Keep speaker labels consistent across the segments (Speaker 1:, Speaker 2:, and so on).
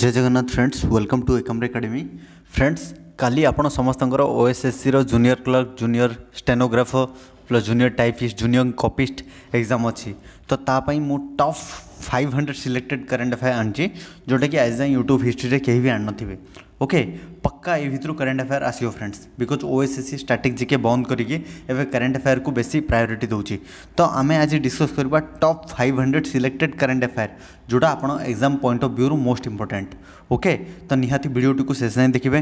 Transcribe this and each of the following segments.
Speaker 1: Joy Jagannath friends welcome to Ekamra academy friends କାଲି ଆପଣ ସମସ୍ତଙ୍କର ଓଏସ୍ଏସ୍ସିର junior clerk junior stenographer plus junior typist junior copyist exam ଅଛି ତ ତା ପାଇଁ ମୁଁ top five hundred selected current affair ଆଣିଛି ଯେଉଁଟାକି ଆଜି ଯାଏଁ ୟୁଟ୍ୟୁବ୍ ହିଷ୍ଟ୍ରିରେ କେହି ବି ଆଣିନଥିବେ ओके पक्का ये भितर करेन्ट अफेयर आसो friends because OSSC static GK बंद करके एवं करेन्ट अफेयर को बेसी प्रायोरीट दूसरी तो आम आज डिस्कस करवा top five hundred selected current affair जोटा आप एग्जाम पॉइंट अफ रू मोस्ट इंपोर्टेंट ओके तो निहाती भिडियो को शेष जाए देखिए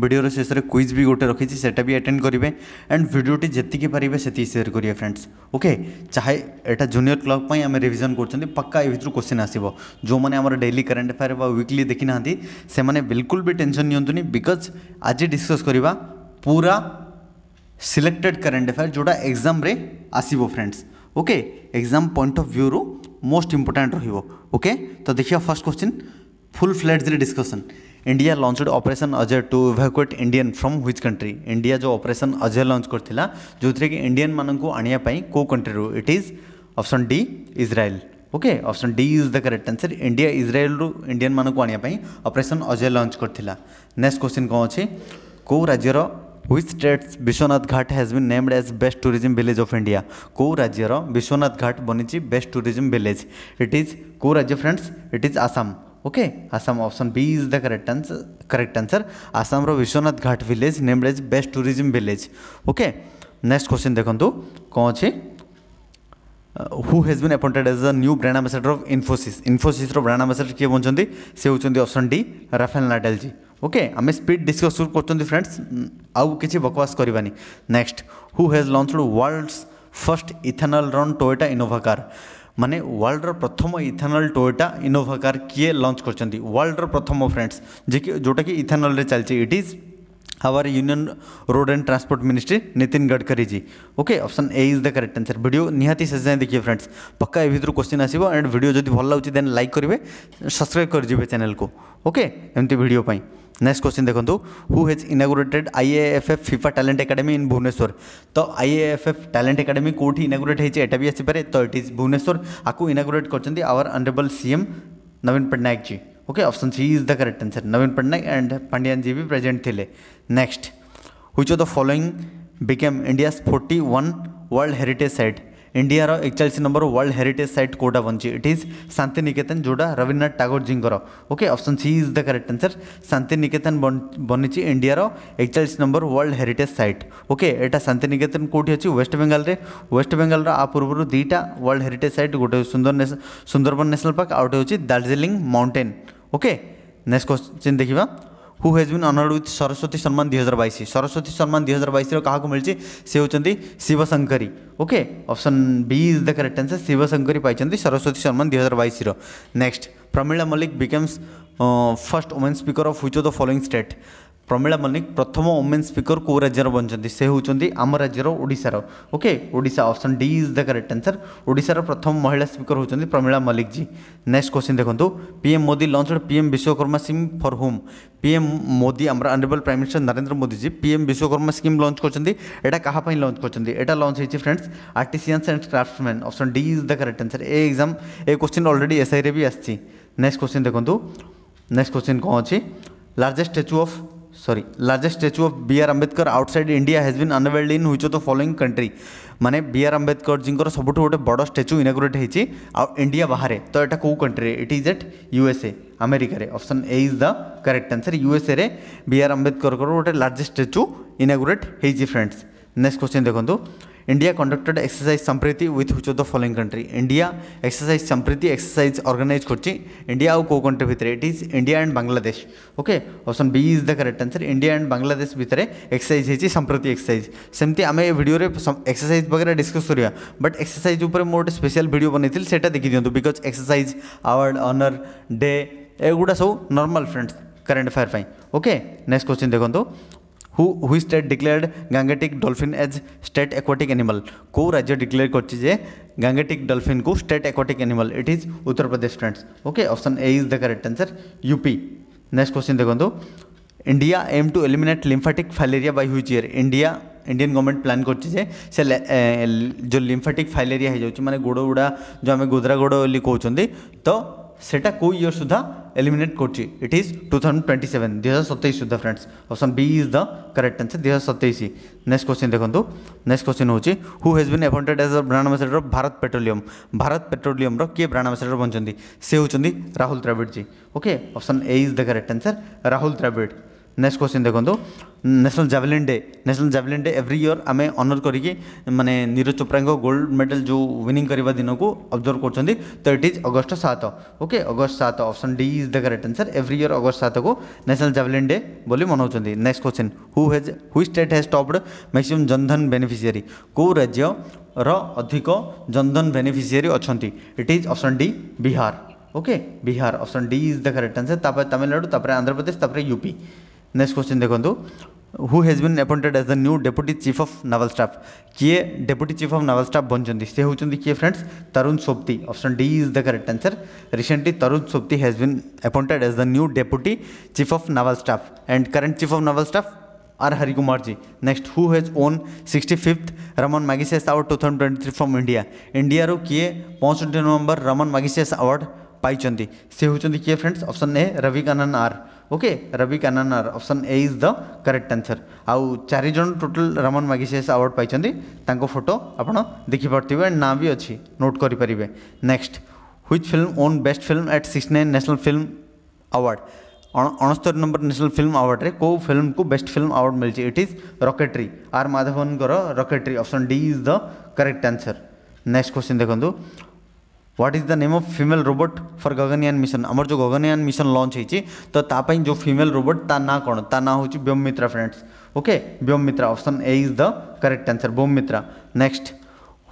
Speaker 1: भिडियो शेष में क्विज भी गोटे रखी से अटेड करेंगे एंड भिडटी जीक पारे से सेयर करेंगे फ्रेंड्स ओके चाहे यहाँ जूनियर क्लब आम रिविजन कर पक्का यूर क्वेश्चन आसो जो मैंने डेली करेन्ट एफेयर विकली देखी ना से बिल्कुल भी टेनसन नि बिकज आज डिस्कस करवा पूरा सिलेक्टेड करेन्ट एफेयर जोटा एग्जाम आसो friends okay exam point of view रू मोस्ट इंपोर्टेंट रोके तो देखिए first question full fledged discussion India launch operation Ajay to evacuate Indian from which country India जो ऑपरेसन अजय लॉन्च करता जो थी इंडियन मानक आने को country it is option D Israel okay option D is the correct answer India Israel रु Indian मानक आने ऑपरेशन अजय लॉन्च कर नेक्स्ट क्वेश्चन कौन अच्छी कौ राज्यर which states Vishwanath Ghat has been named as best tourism village of India कौ राज्यर विश्वनाथ घाट बनी best tourism village it is कौ राज्य friends it is Assam okay Assam option B is the correct answer correct answer Assam Vishwanath Ghat village named as best tourism village okay next question देखो कौन अच्छे who has been appointed as the new brand ambassador of Infosys Infosys brand ambassador किए बनते से होती option D Rafael Nadal ji okay आम speed discuss कर friends आउ किसी बकवास करवानी next who has launched world's first ethanol run Toyota Innova car ମାନେ ୱାର୍ଲଡ଼ର ପ୍ରଥମ ଇଥାନଲ୍ ଟୋୟୋଟା ଇନୋଭା କାର୍ କିଏ ଲଞ୍ଚ କରିଛନ୍ତି ୱାର୍ଲଡ଼ର ପ୍ରଥମ ଫ୍ରେଣ୍ଡସ୍ ଯେ କି ଯେଉଁଟାକି ଇଥାନଲ୍ରେ ଚାଲିଛି it is our union road and transport ministry nitin gadkari ji okay option a is the correct answer video nihati शेष जाए देखिए फ्रेंड्स पक्का ए भितर क्वेश्चन आसो एंड भिडियो जब भल लगे देन लाइक करेंगे सब्सक्राइब कर चैनल को ओके एमती भिडियो नेक्स्ट क्वेश्चन देखो who has inaugurated I A F F FIFA talent academy in Bhubaneswar तो I A F F talent academy कौटी इनागुरेट होती एटा भी आसपे तो इट इज भुवनेश्वर आपको इनागुरेट कर our honourable CM Naveen Patnaik ji okay option C is the correct answer Naveen Patnaik and Pandian ji भी present थे next which of the following became India forty one world heritage site ଇଣ୍ଡିଆର ଏକଚାଳିଶ ନମ୍ବର ୱାର୍ଲଡ଼ ହେରିଟେଜ୍ ସାଇଟ୍ କେଉଁଟା ବନିଛି it is Shantiniketan ଯେଉଁଟା ରବୀନ୍ଦ୍ରନାଥ ଟାଗୋରଜୀଙ୍କର okay option C is the correct answer Shantiniketan ବନିଛି ଇଣ୍ଡିଆର ଏକଚାଳିଶ number world heritage site okay ଏଇଟା ଶାନ୍ତିନିକେତନ କେଉଁଠି ଅଛି ୱେଷ୍ଟବେଙ୍ଗାଲରେ ୱେଷ୍ଟବେଙ୍ଗାଲର ଆ ପୂର୍ବରୁ ଦୁଇଟା ୱାର୍ଲଡ଼ ହେରିଟେଜ୍ ସାଇଟ୍ ଗୋଟେ ସୁନ୍ଦର ସୁନ୍ଦରବନ ନ୍ୟାସନାଲ୍ ପାର୍କ ଆଉ ଗୋଟେ ହେଉଛି Darjeeling mountain okay next question ଦେଖିବା who has been honoured with Saraswati Samman दुई हजार बैश सरस्वती सम्मान दुई हजार बैश रहा मिली से होती Shivshankari okay option B is the correct answer Shivshankari पाई सरस्वती सम्मान दुई हजार बैश next Pramila Mallik becomes first women speaker of which of the following state Pramila Mallik ପ୍ରଥମ ଓମେନ୍ ସ୍ପିକର କେଉଁ ରାଜ୍ୟର ବନିଛନ୍ତି ସେ ହେଉଛନ୍ତି ଆମ ରାଜ୍ୟର ଓଡ଼ିଶାର okay Odisha option D is the correct answer ଓଡ଼ିଶାର ପ୍ରଥମ ମହିଳା ସ୍ପିକର ହେଉଛନ୍ତି ପ୍ରମିଳା ମଲ୍ଲିକ ଜୀ ନେକ୍ସଟ କ୍ୱେଶ୍ଚିନ୍ ଦେଖନ୍ତୁ PM Modi launched PM Vishwakarma scheme for whom PM Modi ଆମର honourable prime minister Narendra Modi ji PM Vishwakarma scheme launch କରିଛନ୍ତି ଏଇଟା କାହା ପାଇଁ ଲଞ୍ଚ କରିଛନ୍ତି ଏଇଟା ଲଞ୍ଚ ହେଇଛି friends artisans and craftsman option D is the correct answer ଏ ଏକ୍ଜାମ୍ ଏ କ୍ୱେଶ୍ଚିନ୍ ଅଲରେଡ଼ି ଏସ୍ଆଇରେ ବି ଆସିଛି ନେକ୍ସଟ କ୍ୱେଶ୍ଚିନ୍ ଦେଖନ୍ତୁ ନେକ୍ସଟ କ୍ୱେଶ୍ଚିନ୍ କ'ଣ ଅଛି largest statue of sorry largest statue of br ambedkar outside india has been unveiled in which of the following country মানে B R Ambedkar জিঙ্কর সবুঠু গোটে বড় স্ট্যাচু ইনাগুরেট হয়েছি আউ ইন্ডিয়া বাহারে তো এটা কেউ country it is at USA আমেরিকার option A is the correct answer USA রে বি আর আম্বেদকর গোটে লার্জেস্ট স্ট্যাচু ইনাগুরেট হয়েছি ফ্রেন্ডস নেক্সট কোশ্চেন দেখুন India conducted exercise Sampriti with which the following country India exercise Sampriti exercise organise कर India आउ को country भितर it is India and Bangladesh okay option B is the correct answer India and Bangladesh भितर exercise होती Sampriti exercise सेमती आम video exercise वगैरह discuss करवा बट एक्सरसाइज उपर मोर गोटे स्पेशल भिड बन से देखी दिखाँ because exercise award honour day एगुटा सब नर्माल फ्रेंड्स करेन्ट फायर पर ओके नेक्स्ट क्वेश्चन देखो who which state declared Gangetic dolphin as state aquatic animal को राज्य डिक्लेयर कर गांगेटिक डॉल्फिन को state aquatic animal it is Uttar Pradesh friends okay option A is the correct answer UP next question देखो India aim to eliminate lymphatic filariasis by which year India Indian government plan कर जो लिम्फाटिक filaria हो जाए मानते गोड़ गुड़ा जो आम गोदरा गोड़ बोली तो সেটা কোই ইয়ার সুদ্ধা এলিমিনেট করছি it is two thousand twenty seven দুই হাজার সতেইশ সুদ্ধা friends option B is the correct answer দুই হাজার সতেইশ নেক্সট কোশ্চিন দেখুন নেক্সট কোশ্চিন হচ্ছে who has been appointed as the brand ambassador Bharat Petroleum Bharat ପେଟ୍ରୋଲିୟମ୍ର କିଏ ବ୍ରାଣ୍ଡ ଆମ୍ବାସେଡର ବନିଛନ୍ତି ସେ ହେଉଛନ୍ତି Rahul Dravid ji okay option A is the correct answer Rahul Dravid next question देखो national javelin day national javelin day every year আমি honour করিকি মানে নীরজ চোপড়াঙ্ক গোল্ড মেডাল যে ওনিং করা দিনক অবজর্ভ করছেন তো ইট ইজ অগস্ট সাত ওকে অগস্ট সাত option D is the correct answer every year August সাতকু ন্যাশনাল জাভেলিন ডে বলে মনাউছেন next question who has which state has topped maximum Jan Dhan beneficiary কেউ রাজ্যর অধিক জনধন বেনিফিসিয়ারি অনেক it is option D Bihar okay Bihar option D is the correct answer তাপরে তামিলনাড়ু তাপরে আন্ধ্রপ্রদেশ তাপরে ইউপি नेक्स्ट क्वेश्चन देखो who has been appointed as the new deputy chief of naval staff किए deputy chief of naval staff बनते से होती किए friends Tarun Sopti option D is the correct answer recently Tarun Sopti has been appointed as the new deputy chief of naval staff and current chief of naval staff R Harikumar ji next who has won sixty fifth Raman Magsaysay award two thousand twenty three from India India किए पाँच नवंबर Raman Magsaysay award ପାଇଛନ୍ତି ସେ ହେଉଛନ୍ତି କିଏ friends option A Ravi Kannan R okay Ravi Kannan R option A is the correct answer ଆଉ ଚାରିଜଣ total Raman ମାଗିସେସ୍ award ପାଇଛନ୍ତି ତାଙ୍କ ଫଟୋ ଆପଣ ଦେଖିପାରୁଥିବେ ଆଣ୍ଡ ନାଁ ବି ଅଛି ନୋଟ୍ କରିପାରିବେ next which film won best film at sixty nine national film award ଅଣସ୍ତରୀ ନମ୍ବର ନ୍ୟାସନାଲ୍ ଫିଲ୍ମ ଆୱାର୍ଡ଼ରେ କେଉଁ ଫିଲ୍ମକୁ ବେଷ୍ଟ ଫିଲ୍ମ ଆୱାର୍ଡ଼ ମିଳିଛି ଇଟ୍ ଇଜ୍ ରକେଟ୍ରି ଆର୍ ମାଧବନଙ୍କର Rocketry option D is the correct answer next question ଦେଖନ୍ତୁ what is the name of female robot for Gaganyaan mission आमर जो Gaganyaan mission launch होती तो तापाई जो फीमेल रोबोट ता ना कौन ता ना हूँ Vyommitra friends okay Vyommitra option A is the correct answer Vyommitra next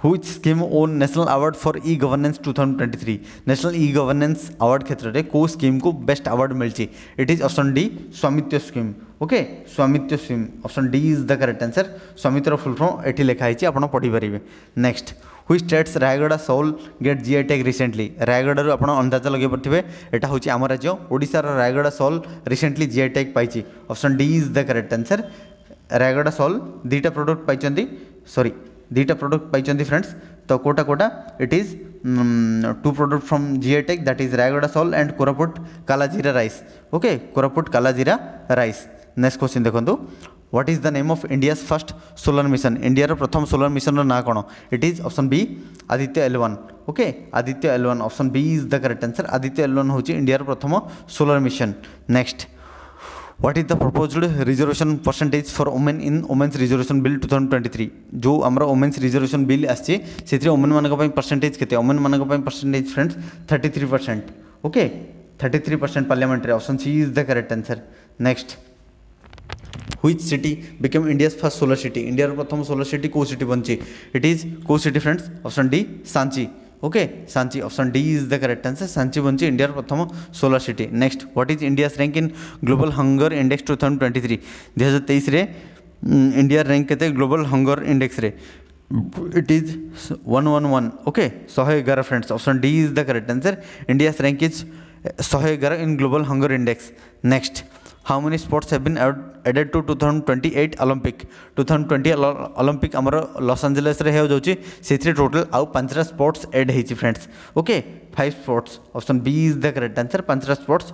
Speaker 1: which scheme won national award for e governance two thousand twenty three national e governance award क्षेत्र में कौ स्कीम को बेस्ट अवार्ड मिली it is option D Swamitva scheme okay Swamitva scheme option D is the correct answer Swamitva full form एटी लिखाई आप पढ़ीपर next which states Rayagada shawl get G I tag recently Rayagada आप अंदाजा लगे पड़ते हैं यहाँ हूँ आम राज्य ओडार Rayagada shawl recently G I tag पाई option D is the correct answer Rayagada shawl दुटा प्रडक्ट पाई सरी दुटा प्रडक्ट पाई फ्रेंड्स तो कौटा कोटा it is two product from GI tag that is Rayagada shawl and Koraput Kalajeera rice okay Koraput Kalajeera rice next question देखो what is the name of India's first solar mission India प्रथम सोलर मिशन ना कौन it is option B Aditya L okay Aditya L one option B is the correct answer Aditya L one हूँ India प्रथम solar mission next what is the proposed reservation percentage for women in women's reservation bill two thousand twenty three जो आम women's reservation bill आसी से women मान percentage के women मान percentage friends thirty three percent okay thirty three percent पार्लियामेंट्रे option C is the correct answer next which city become India first solar city India प्रथम solar city कौ city बनी it is कौ city friends option D Sanchi okay Sanchi option D is the correct answer Sanchi बनी India प्रथम solar city next what is India rank in global hunger index two thousand twenty three दुई हजार तेईस India rank के global hunger index it is one one one okay शहे एगार friends option D is the correct answer India rank is शहे एगार in global hunger index next how many sports have been added to two thousand twenty eight Olympic two thousand twenty Olympic आम Los Angeles total आउ पांचटा sports add हो friends okay five sports option B is the correct answer पांचटा sports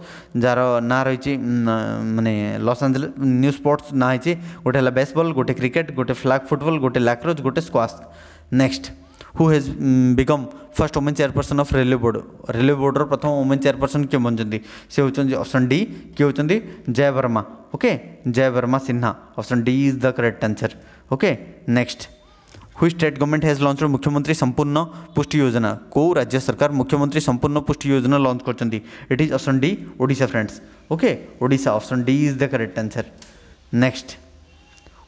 Speaker 1: जार ना रही मानने लस Angel new sports ना होती गोटे बेसबल गोटे क्रिकेट गोटे फ्लाग फुटबल गोटे लाक्रोज गोटे squash next who has become first women chairperson of railway board railway board प्रथम वोमेन चेयरपर्सन किए बनते से होती डी किए होती जय Verma okay Jaya Verma Sinha option D is the correct answer okay next which state government has launched Mukhyamantri Sampoorna पुष्टि योजना कौ राज्य सरकार मुख्यमंत्री संपूर्ण पुष्टि योजना लंच कर इट इज अपसन डी ओडा फ्रेंड्स ओके ओडा option D is the correct answer next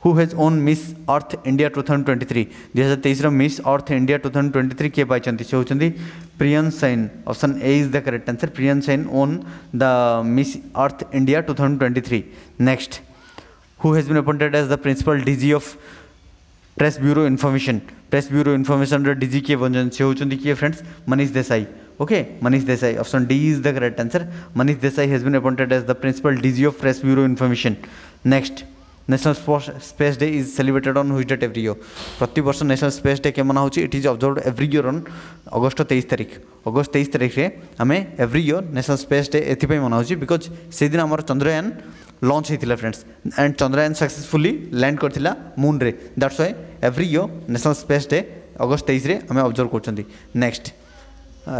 Speaker 1: who has won Miss Earth India two thousand twenty three दुई हजार तेईस Miss Earth India two thousand twenty three किए पाई से होती Priyan Sain option A is the correct answer Priyan Sain won the Miss Earth India two thousand twenty three next who has been appointed as the principal DG of press bureau information press bureau information DG किए बन से होती किए friends Manish Desai okay Manish Desai option D is the correct answer Manish Desai has been appointed as the principal DG of press bureau information next national space day is celebrated on which date every year প্রতি বর্ষ national space day কেমন হচ্ছে it is observed every year on August তেইশ তারিখ August তেইশ তারিখে আমি every year national space day এথিপাই মনা হচ্ছে বিকজ সেইদিন আমার চন্দ্রয়ান লঞ্চ হয়েছিল friends and Chandrayaan successfully land করেছিল মুন্রে that's why every year national space day August তেইশে আমি অবজর্ভ করছেন next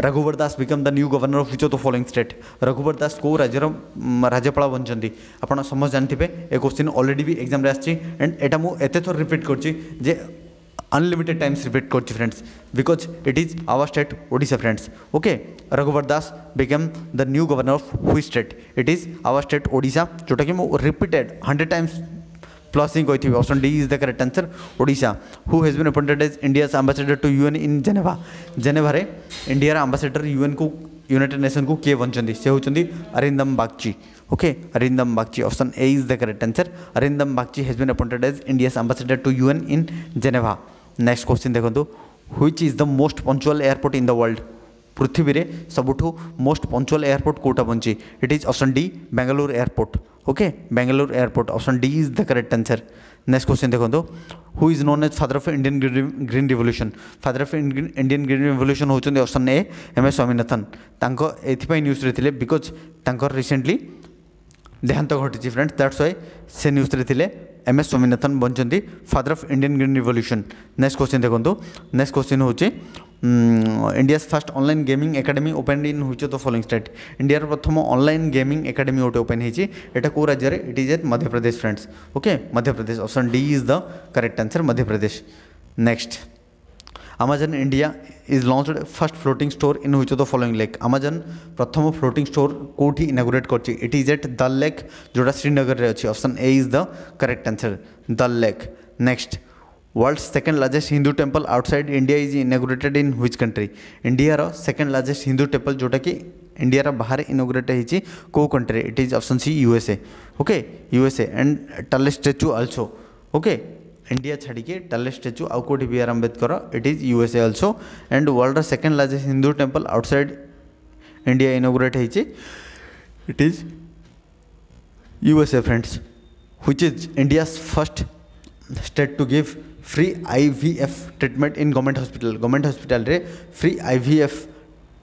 Speaker 1: Raghubar Das become the new governor of which of the following state Raghubar Das को राज्य राज्यपाल बनते आप समस्त जानते हैं କୋଶ୍ଚିନ୍ ଅଲରେଡ଼ି भी एक्जाम आंड एटा ଏଇଟା थर रिपीट कर अनलिमिटेड टाइम्स रिपीट कर friends because it is our state Odisha friends okay Raghubar Das become the new governor of which state it is our state Odisha जोटा कि रिपीटेड हंड्रेड टाइम्स प्लॉसिंग कही थी option D is the correct answer Odisha who has been appointed as India ambassador to UN in Geneva Geneva India ambassador UN को united nation को किए बन से होती Arindam Bagchi okay Arindam Bagchi option A is the correct answer Arindam Bagchi has been appointed as India ambassador to UN in Geneva next question देखो which is the most punctual airport in the world ପୃଥିବୀରେ ସବୁଠୁ most punctual airport कौटा ବନିଛି it is option D Bengaluru airport okay Bengaluru airport option D is the correct answer next question देखो तो who is known as father of Indian green revolution father of Indian green revolution होती option A M S Swaminathan एपाई news थे because recently देहांत घटी friends that's why से news थे M S Swaminathan बनी father of Indian green revolution next question देखो next question हूँ India's first online gaming academy open in which of the following state ইন্ডিয়ার প্রথম অনলাইন গেমিং একাডেমি গোটে ওপেন হয়েছে এটা কেউ রাজ্যের it is at Madhya Pradesh friends okay Madhya Pradesh option D is the correct answer Madhya Pradesh next Amazon India is launched first floating store in which of the following lake Amazon প্রথম floating store কোটি inaugurate করছে it is at Dal lake যেটা শ্রীনগরের অছি option A is the correct answer Dal lake next world second largest Hindu temple outside India is inaugurated in which country ইন্ডিয়ার second largest Hindu temple যেটাকি ইন্ডিয়ার বাহারে ইনোগ্রেট হয়েছি কেউ country it is option C USA okay USA and tallest statue also okay India छाड़ी tallest statue आउ कौटी B are आंबेदकर it is USA also and world second largest Hindu temple outside India inaugurate होती it is USA friends which is India's first state to give free IVF treatment in government hospital. Government hospital रे free F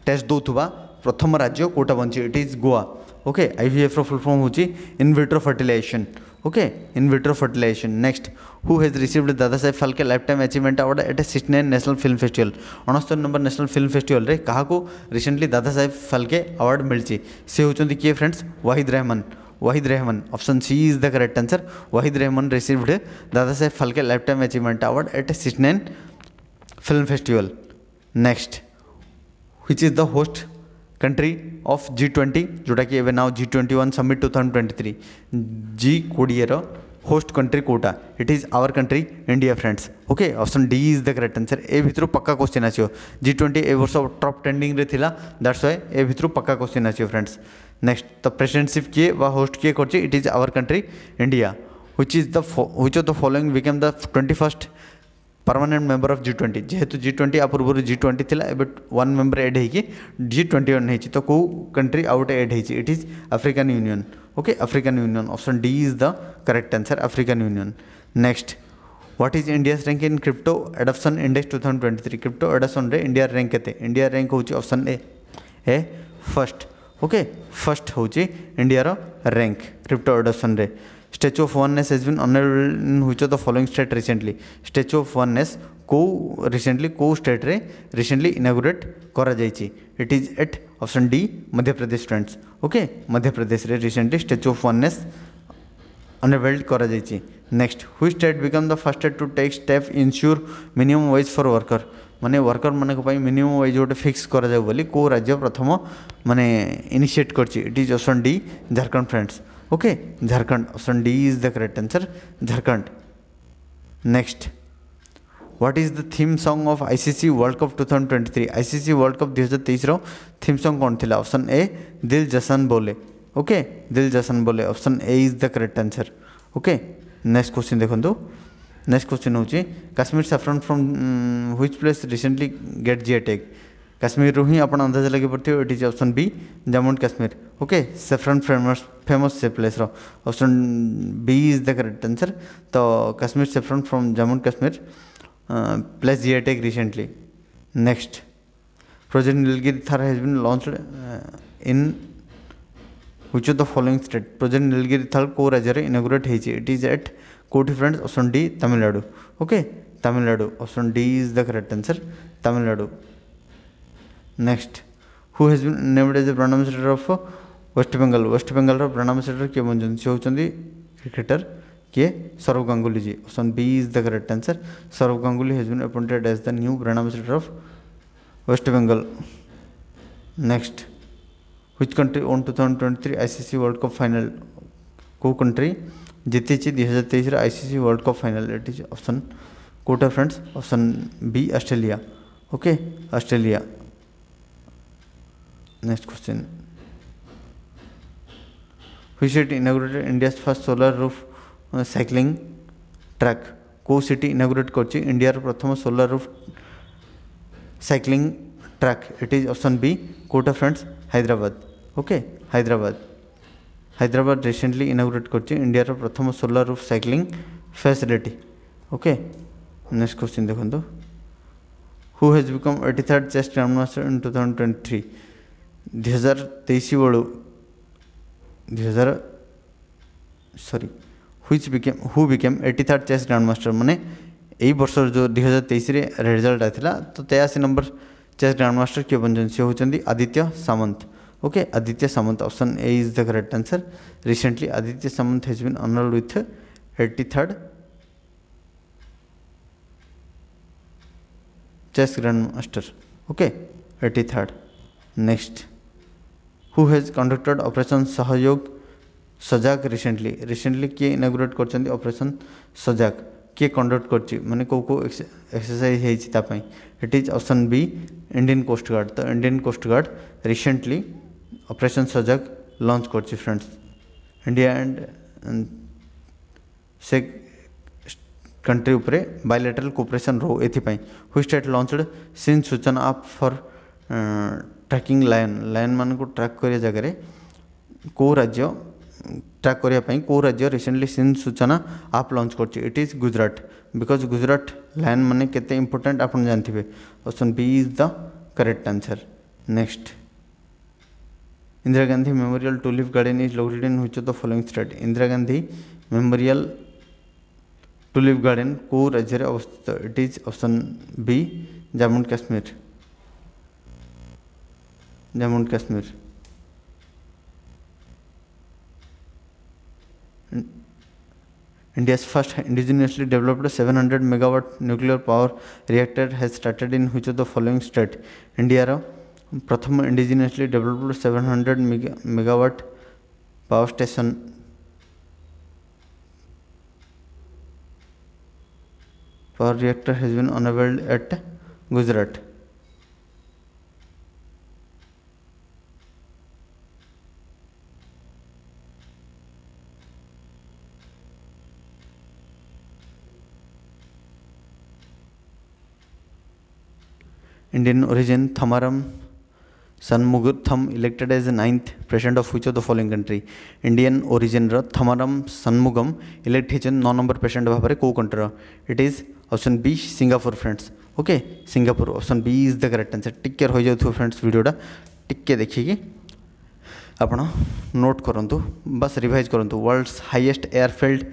Speaker 1: test दो प्रथम राज्य कोटा बन it is Goa okay I रो full form होची in vitro fertilisation okay in vitro fertilization next who has received dada Saheb Phalke life time achievement award at sixty nine national film festival अणस्तर number national film festival रे काहाको recently दादा Saheb Phalke award मिली से होचंती किए friends Waheeda Rehman Waheeda Rehman option C is the correct answer Waheeda Rehman received Dada Saheb Phalke life time achievement award at sixty nine film festival next which is the host country of G twenty जोटा कि नाउ G twenty one summit two thousand twenty three G कोड़े host country कोटा it is our country India friends okay option D is the correct answer ए भितर पक्का question आसो G twenty A वर्ष टप ट्रेंडिंग रे थिला दैट्स व्हाई ए भितर पक्का क्वेश्चन आसो फ्रेंड्स नेक्स्ट द प्रेसिडेंटशिप किए व होस्ट किए कर it is our country India which is the which of the following become the twenty first permanent member of G twenty जेहेतु जी ट्वेंटी आ पूर्व जि ट्वेंटी थी एवं वन मेम्बर एड हो जि ट्वेंटी वन तो कौ कंट्री आउ गए एड हो it is African Union okay African Union option D is the correct answer African Union next what is India rank in crypto adoption index two thousand twenty three crypto adoption रे India rank के India rank होप्शन option A A first okay first हूँ India rank crypto adoption रे Statue of Oneness has been honored in which of the following state recently? Statue of को recently कौ state रे recently inaugurate कर it is at option D Madhya Pradesh okay Madhya रे recently statue of oneness unveiled करा next which state become the first state to take step ensure minimum wage for worker मानने worker मानक minimum wage गोटे fix करो राज्य प्रथम मानने इनिशिएट करछि it is option D Jharkhand friends okay Jharkhand option D is the correct answer Jharkhand next what is the theme song of ICC world cup 2023 ICC world cup 2023 रो theme song कौन थी option A दिल जसन बोले okay Dil Jashn Bole option A is the correct answer okay next question देखो next question होश्मीर saffron from which place recently get GI tag Kashmir हिं आप अंदाज लगे पड़े it is option B Jammu and Kashmir okay saffron famous famous से place option B is the correct answer तो Kashmir saffron from Jammu and Kashmir plus GI tag recently next project Nilgiri tahr has been launch in which the following state project Nilgiri tahr को राज्य में inaugurate it is at कौट friends option D Tamil Nadu okay Tamil Nadu option D is the correct answer Tamil Nadu next who has named as the brand ambassador of West Bengal West Bengal brand ambassador किए बन सी होती cricketer किए Sourav Ganguly ji option B is the correct answer Sourav Ganguly has appointed as the new brand ambassador of West Bengal next hitch country won two thousand twenty three ICC world cup final को country जीती दुई हजार तेईस ICC world cup final it is option कौटा friends option B Australia okay Australia Next question. Which city inaugurated India's first solar roof uh, cycling track? କେଉଁ city inaugurate କରିଛି ଇଣ୍ଡିଆର ପ୍ରଥମ solar roof cycling track it is option B କେଉଁଟା friends Hyderabad okay Hyderabad Hyderabad recently inaugurate କରିଛି ଇଣ୍ଡିଆର ପ୍ରଥମ solar roof cycling facility okay next question ଦେଖନ୍ତୁ who has become eighty third chess grandmaster in two thousand twenty three ଦୁଇ ହଜାର ତେଇଶ ବେଳୁ ଦୁଇ ହଜାର sorry which became who became eighty third chess grandmaster ମାନେ ଏଇ ବର୍ଷର ଯେଉଁ ଦୁଇ ହଜାର ତେଇଶରେ ରେଜଲ୍ଟ ଆସିଥିଲା ତ ତେୟାଅଶୀ ନମ୍ବର ଚେସ୍ ଗ୍ରାଣ୍ଡ ମାଷ୍ଟର କିଏ ବନିଛନ୍ତି ସେ ହେଉଛନ୍ତି Aditya Samant okay Aditya Samant option A is the correct answer recently Aditya Samant has been honoured with eighty third chess grandmaster okay 83rd next who has conducted Operation Sahayog Sajag recently recently किए inaugurate करपरेसन operation किए conduct conduct କରିଛି कौ କେଉଁ କେଉଁ ଏକ୍ସରସାଇଜ୍ ହେଇଛି ତା ପାଇଁ it is option B Indian Coast Guard ତ Indian Coast Guard recently operation Sajag launch କରିଛି ଫ୍ରେଣ୍ଡସ୍ कंट्री उपरे बायोलेटरल कोपरेसन रो एपाई हुई स्टेट लंचड सीन सूचना आप फॉर ट्रैकिंग लाइन लाइन मान को ट्राक करने जगह कौ राज्य ट्रैक करने कौ राज्य रिसेंटली सीन सूचना आप लंच कर it is Gujarat because Gujarat line मैंने के इम्पोर्टाट आप जानते हैं option B is the correct answer next Indira Gandhi memorial tulip garden is located in which the following state Indira Gandhi memorial tulip garden कौ राज्य अवस्थित it is option B Jammu and Kashmir Jammu and Kashmir India's first indigenously developed 700 megawatt nuclear power reactor has started in which of the following state? Indiaର ପ୍ରଥମ indigenously developed 700 megawatt power station power reactor has been unveiled at Gujarat. Indian origin Tharman Shanmugaratnam elected as a ninth president of which the following country Indian origin Tharman Shanmugaratnam elect हो नौ number president भाव में कौ country it is option B Singapore friends okay Singapore option B is the correct answer टिके हो जाए friends भिडटा टिके देखिक आप नोट करूँ बस रिभाइज करूँ world's highest airfield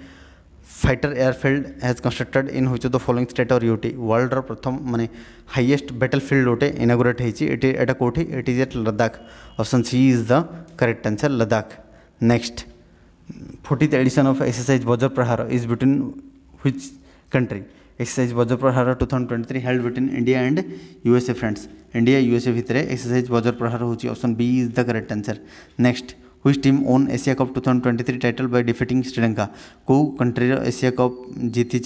Speaker 1: fighter airfield has constructed in which of the following state or UT world ର ପ୍ରଥମ ମାନେ ହାଇଏଷ୍ଟ ବ୍ୟାଟଲ୍ ଫିଲ୍ଡ ଗୋଟେ ଇନାଗୁରେଟ୍ ହେଇଛି ଏଠି ଏଇଟା କେଉଁଠି it is at Ladakh option C is the correct answer Ladakh next fortieth edition of exercise Vajra Prahar is between which country exercise vajra prahar 2023 held between india and usa friends india usa bhitare exercise vajra prahar hochi option b is the correct answer next which team won Asia cup 2023 title by defeating Sri Lanka कौ कंट्रीर Asia cup जीति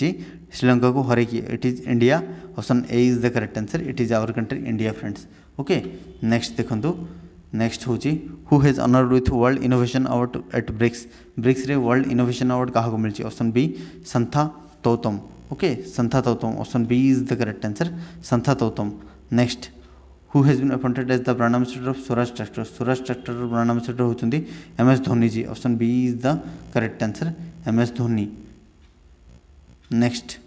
Speaker 1: श्रीलंका को हरेकी it is India option A is the correct answer it is our country India friends okay next देखो next हूँ who has honoured with world innovation award at BRICS BRICS रे world innovation award क्या मिली option B Shantha Thoutam okay Shantha Thoutam option B is the correct answer Santha Thoutam next who has been appointed as the brand ambassador of Swaraj Tractor. Swaraj Tractor brand ambassador होती MS Dhoni ji option B is the correct answer MS Dhoni. Next,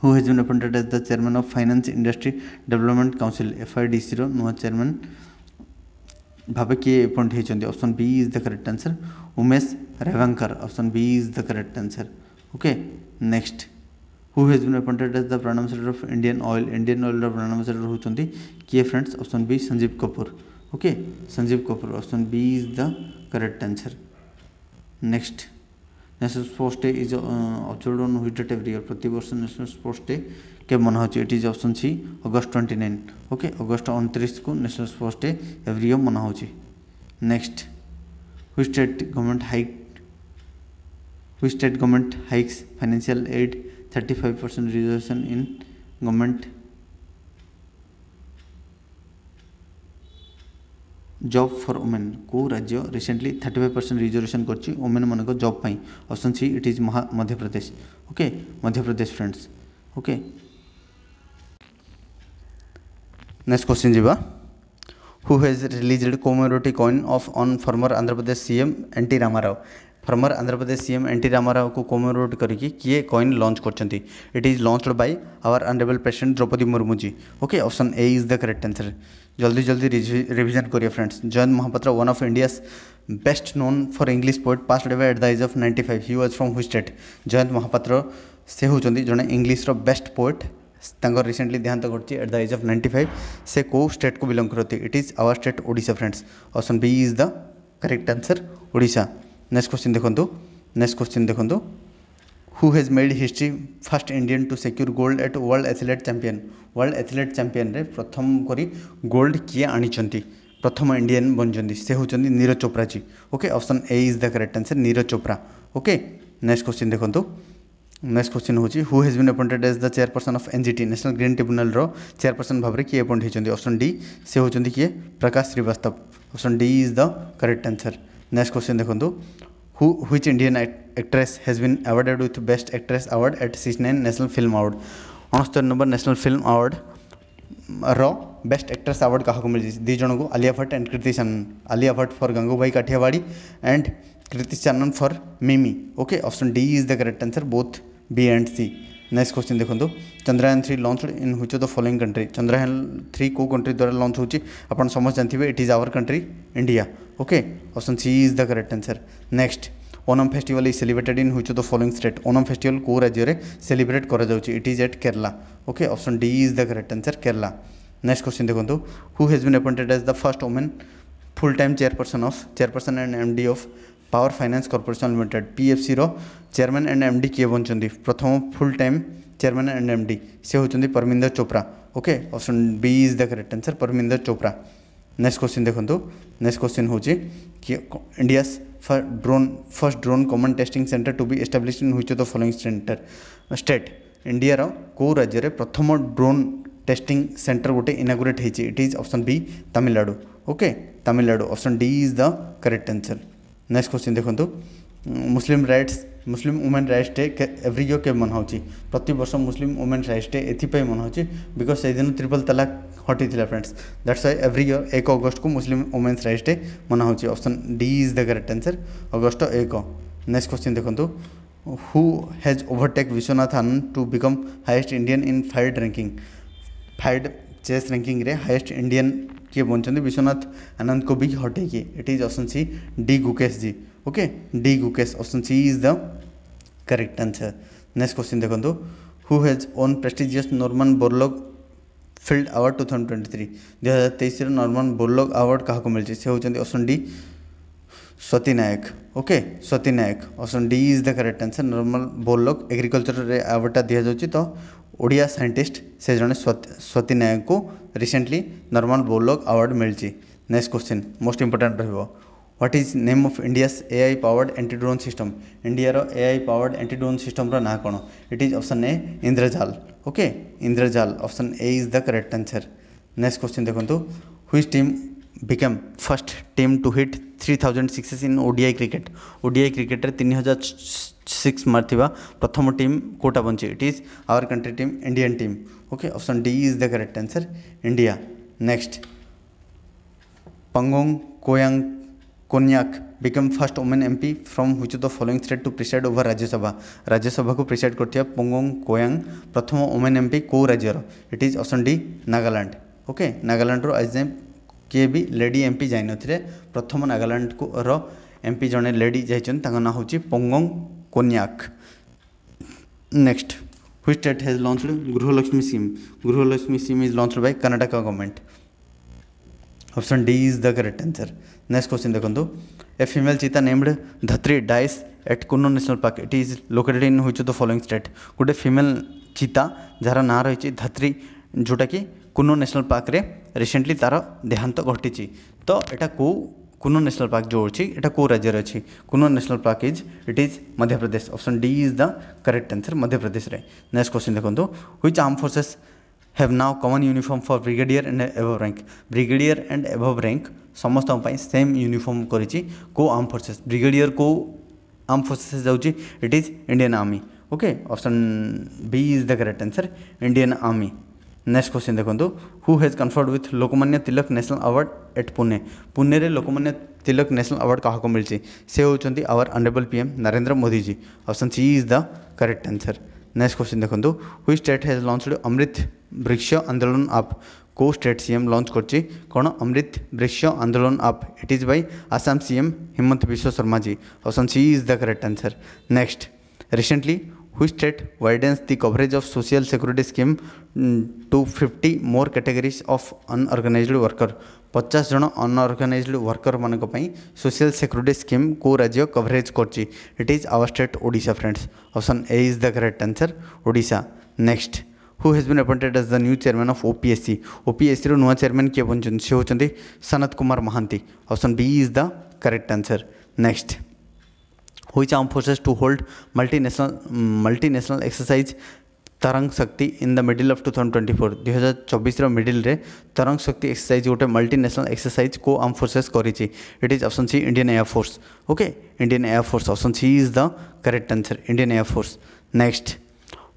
Speaker 1: who has been appointed as the chairman of Finance Industry Development Council FIDC रो नूआ chairman भावे किए appoint होती option B is the correct answer Umesh Revankar option B is the correct answer. Okay, next. Who has been appointed as the brand ambassador of Indian oil Indian oil brand ambassador होती किए friends option B Sanjeev Kapoor okay Sanjeev Kapoor option B is the correct answer next national sports day is observe on which date every year प्रति वर्ष national sports day के मना होट is option C August twenty nine okay August अंतरीश को national sports day every year मना next which state government hike which state government hikes financial aid thirty five percent reservation in government job for women को राज्य recently thirty five percent reservation करमेन women मान जब पाई सी it is Madhya Pradesh okay Madhya Pradesh friends okay next question जी who has released commemorative coin of on former Andhra Pradesh CM N T Rama Rao former Andhra Pradesh CM N T Rama Rao को commemorate करके किए कॉइन लॉन्च करते it is launched by our honourable president Droupadi Murmu ji okay option A is the correct answer जल्दी जल्दी revision करिए friends Jayanta Mahapatra one of India best known for English poet passed away at the age of ninety five he was from which state Jayanta Mahapatra से होती जड़े इंग्लीश्र best poet recently ध्यान घटी at the age of ninety five से कौ state को belong करते it is our state Odisha friends option B is the correct answer Odisha next question देखो नेक्स्ट क्वेश्चन देखो who has made history first Indian to secure gold at world athlete champion world athlete champion रे प्रथम करी gold किए आनी प्रथम Indian बन से हूँ Neeraj Chopra ji okay option A is the correct answer Neeraj Chopra okay next question देखो नेक्स्ट क्वेश्चन हूँ who has been appointed as the chairperson of NGT national green tribunal chairperson भाव में किए अपॉइंट होती ऑप्शन डी से होती किए Prakash Shrivastava option D is the correct answer next question देखो who which Indian actress has been awarded with Best Actress Award at 69 National Film Award. On the number National Film Award, रॉ best actress award क्या मिली दु जन को Alia Bhatt and Kriti Sanon Alia Bhatt for Gangubai Kathiawadi and Kriti Sanon for Mimi okay option D is the correct answer both B and C next question देखो Chandrayaan three launch in which the following country Chandrayaan three को country द्वारा launch होती आप समझ जानते हैं it is our country India okay option C is the correct answer next Onam festival is celebrated in which the following state Onam festival को राज्य में सेलिब्रेट कर it is at Kerala okay option D is the correct answer Kerala next question देखो who has been appointed as the first woman full time chairperson of chairperson and M D of power finance corporation limited PFC रो chairman and M D किए बनते प्रथम full time chairman and M D C होती Parminder Chopra okay option B is the correct answer Parminder Chopra next question देखो next question हूँ कि India for drone first drone common testing centre to be establish in which the following centre state इंडियार कौ राज्य प्रथम drone testing centre गोटे inaugurate होट it is option B Tamil Nadu okay Tamil Nadu option D is the correct answer next question देखो Muslim rights Muslim women rights day every year के मनाऊँ प्रत वर्ष मुस्लिम वुमेन राइट्स डे एथपाई मनाऊँ बिकज से दिन ट्रिपल तलाक हटिला friends that's why every year एक अगस्ट को मुस्लिम वुमेन्स राइट्स डे मना option option D is the correct answer August एक नेक्स्ट क्वेश्चन देखो who has overtake Vishwanath Anand to become highest Indian in FIDE ranking FIDE chess ranking रे highest Indian किए बनी विश्वनाथ आनंद को भी हटे हटेकी it is option C D Gukesh ji okay D Gukesh option C is the correct answer next question देखो who has won prestigious Norman Borlaug field award two thousand twenty three दुई हजार तेईस नर्मान बोर्लग आवार्ड क्या मिली से होती option D Swati Nayak okay Swati Nayak option D is the correct answer Norman Borlaug agriculture आवार्डा दि जाऊँच तो ओडिया सैंटिस्ट से स्वती नायक को रिसेंटली नर्मान बोर्लग अवार्ड मिली नेक्स्ट क्वेश्चन मोस्ट इंपोर्टां रोक what is name of India A I powered anti drone system India रो A I powered anti drone system रो ना कौन it is option A Indrajaal okay Indrajaal option A is the correct answer next question देखो which team became first team to hit three thousand sixes in ODI cricket ODI କ୍ରିକେଟ୍ରେ ତିନି ହଜାର six ମାରିଥିବା ପ୍ରଥମ team କେଉଁଟା ବଞ୍ଚେ it is our country team Indian team okay option D is the correct answer India next Phangnon କୋୟାଙ୍ଗ Konyak became first woman MP from which the following state to preside over Rajya Sabha Rajya Sabha को preside करथिया पोंगोंग कोयांग प्रथम women MP को राज्यर it is असंडी Nagaland okay Nagaland रो एज किए भी लेडी एमपी जाय नथिले प्रथम नागालैंड को रो एमपी जने लेडी जायचन तांगा ना होची Phangnon next which state has launched Gruhalakshmi scheme Gruhalakshmi scheme is launched by Karnataka government option D is the correct answer next question देखंतु A female cheetah named Dhatri dies at Kuno National Park. It is located in which of the following state? गोटे female cheetah ଯାହାର ନାଁ ରହିଛି ଧାତ୍ରୀ ଯେଉଁଟାକି Kuno national ପାର୍କରେ recently ତା'ର ଦେହାନ୍ତ ଘଟିଛି ତ ଏଇଟା କେଉଁ କୁନୋ ନ୍ୟାସନାଲ୍ ପାର୍କ ଯେଉଁ ଅଛି ଏଇଟା କେଉଁ ରାଜ୍ୟରେ ଅଛି Kuno national park is it is Madhya Pradesh option D is the correct answer ମଧ୍ୟପ୍ରଦେଶରେ ନେକ୍ସଟ କ୍ୱେଶ୍ଚିନ୍ ଦେଖନ୍ତୁ which arm forces have now common uniform for brigadier and above rank. Brigadier and above rank समस्त same uniform करो arm forces arm को arm forces जाऊँच it is Indian army okay option B is the correct answer Indian army next question देखो who has conferred with Lokmanya Tilak national award at Pune Pune रे Lokmanya Tilak national award क्या मिलची से होती our honourable PM Narendra Modi ji option C is the correct answer next question देखो which state hedge लंचड अमृत वृक्ष आंदोलन आप को state CM launch lunch कौन अमृत वृक्ष आंदोलन आप it is by Assam CM Himanta Biswa Sarma ji option C is the correct answer next recently which state widens the coverage of social security scheme to fifty more categories of unorganised worker पचास जन unorganised worker मानक social security scheme को राज्य coverage it is our state Odisha friends option A is the correct answer Odisha next who has appointed as as the new chairman OPSC OPSC OPSC रो नुआ chairman किए बन से होचंदी Sanat Kumar Mohanty option B is the correct answer next which arm forces to hold multinational multinational exercise Tarang Shakti in the middle of two thousand twenty four चौबीस middle रे Tarang Shakti exercise गोटे multinational exercise को आर्म फोर्सेस करिछि it is option C Indian air force okay Indian air force option C is the correct answer Indian air force next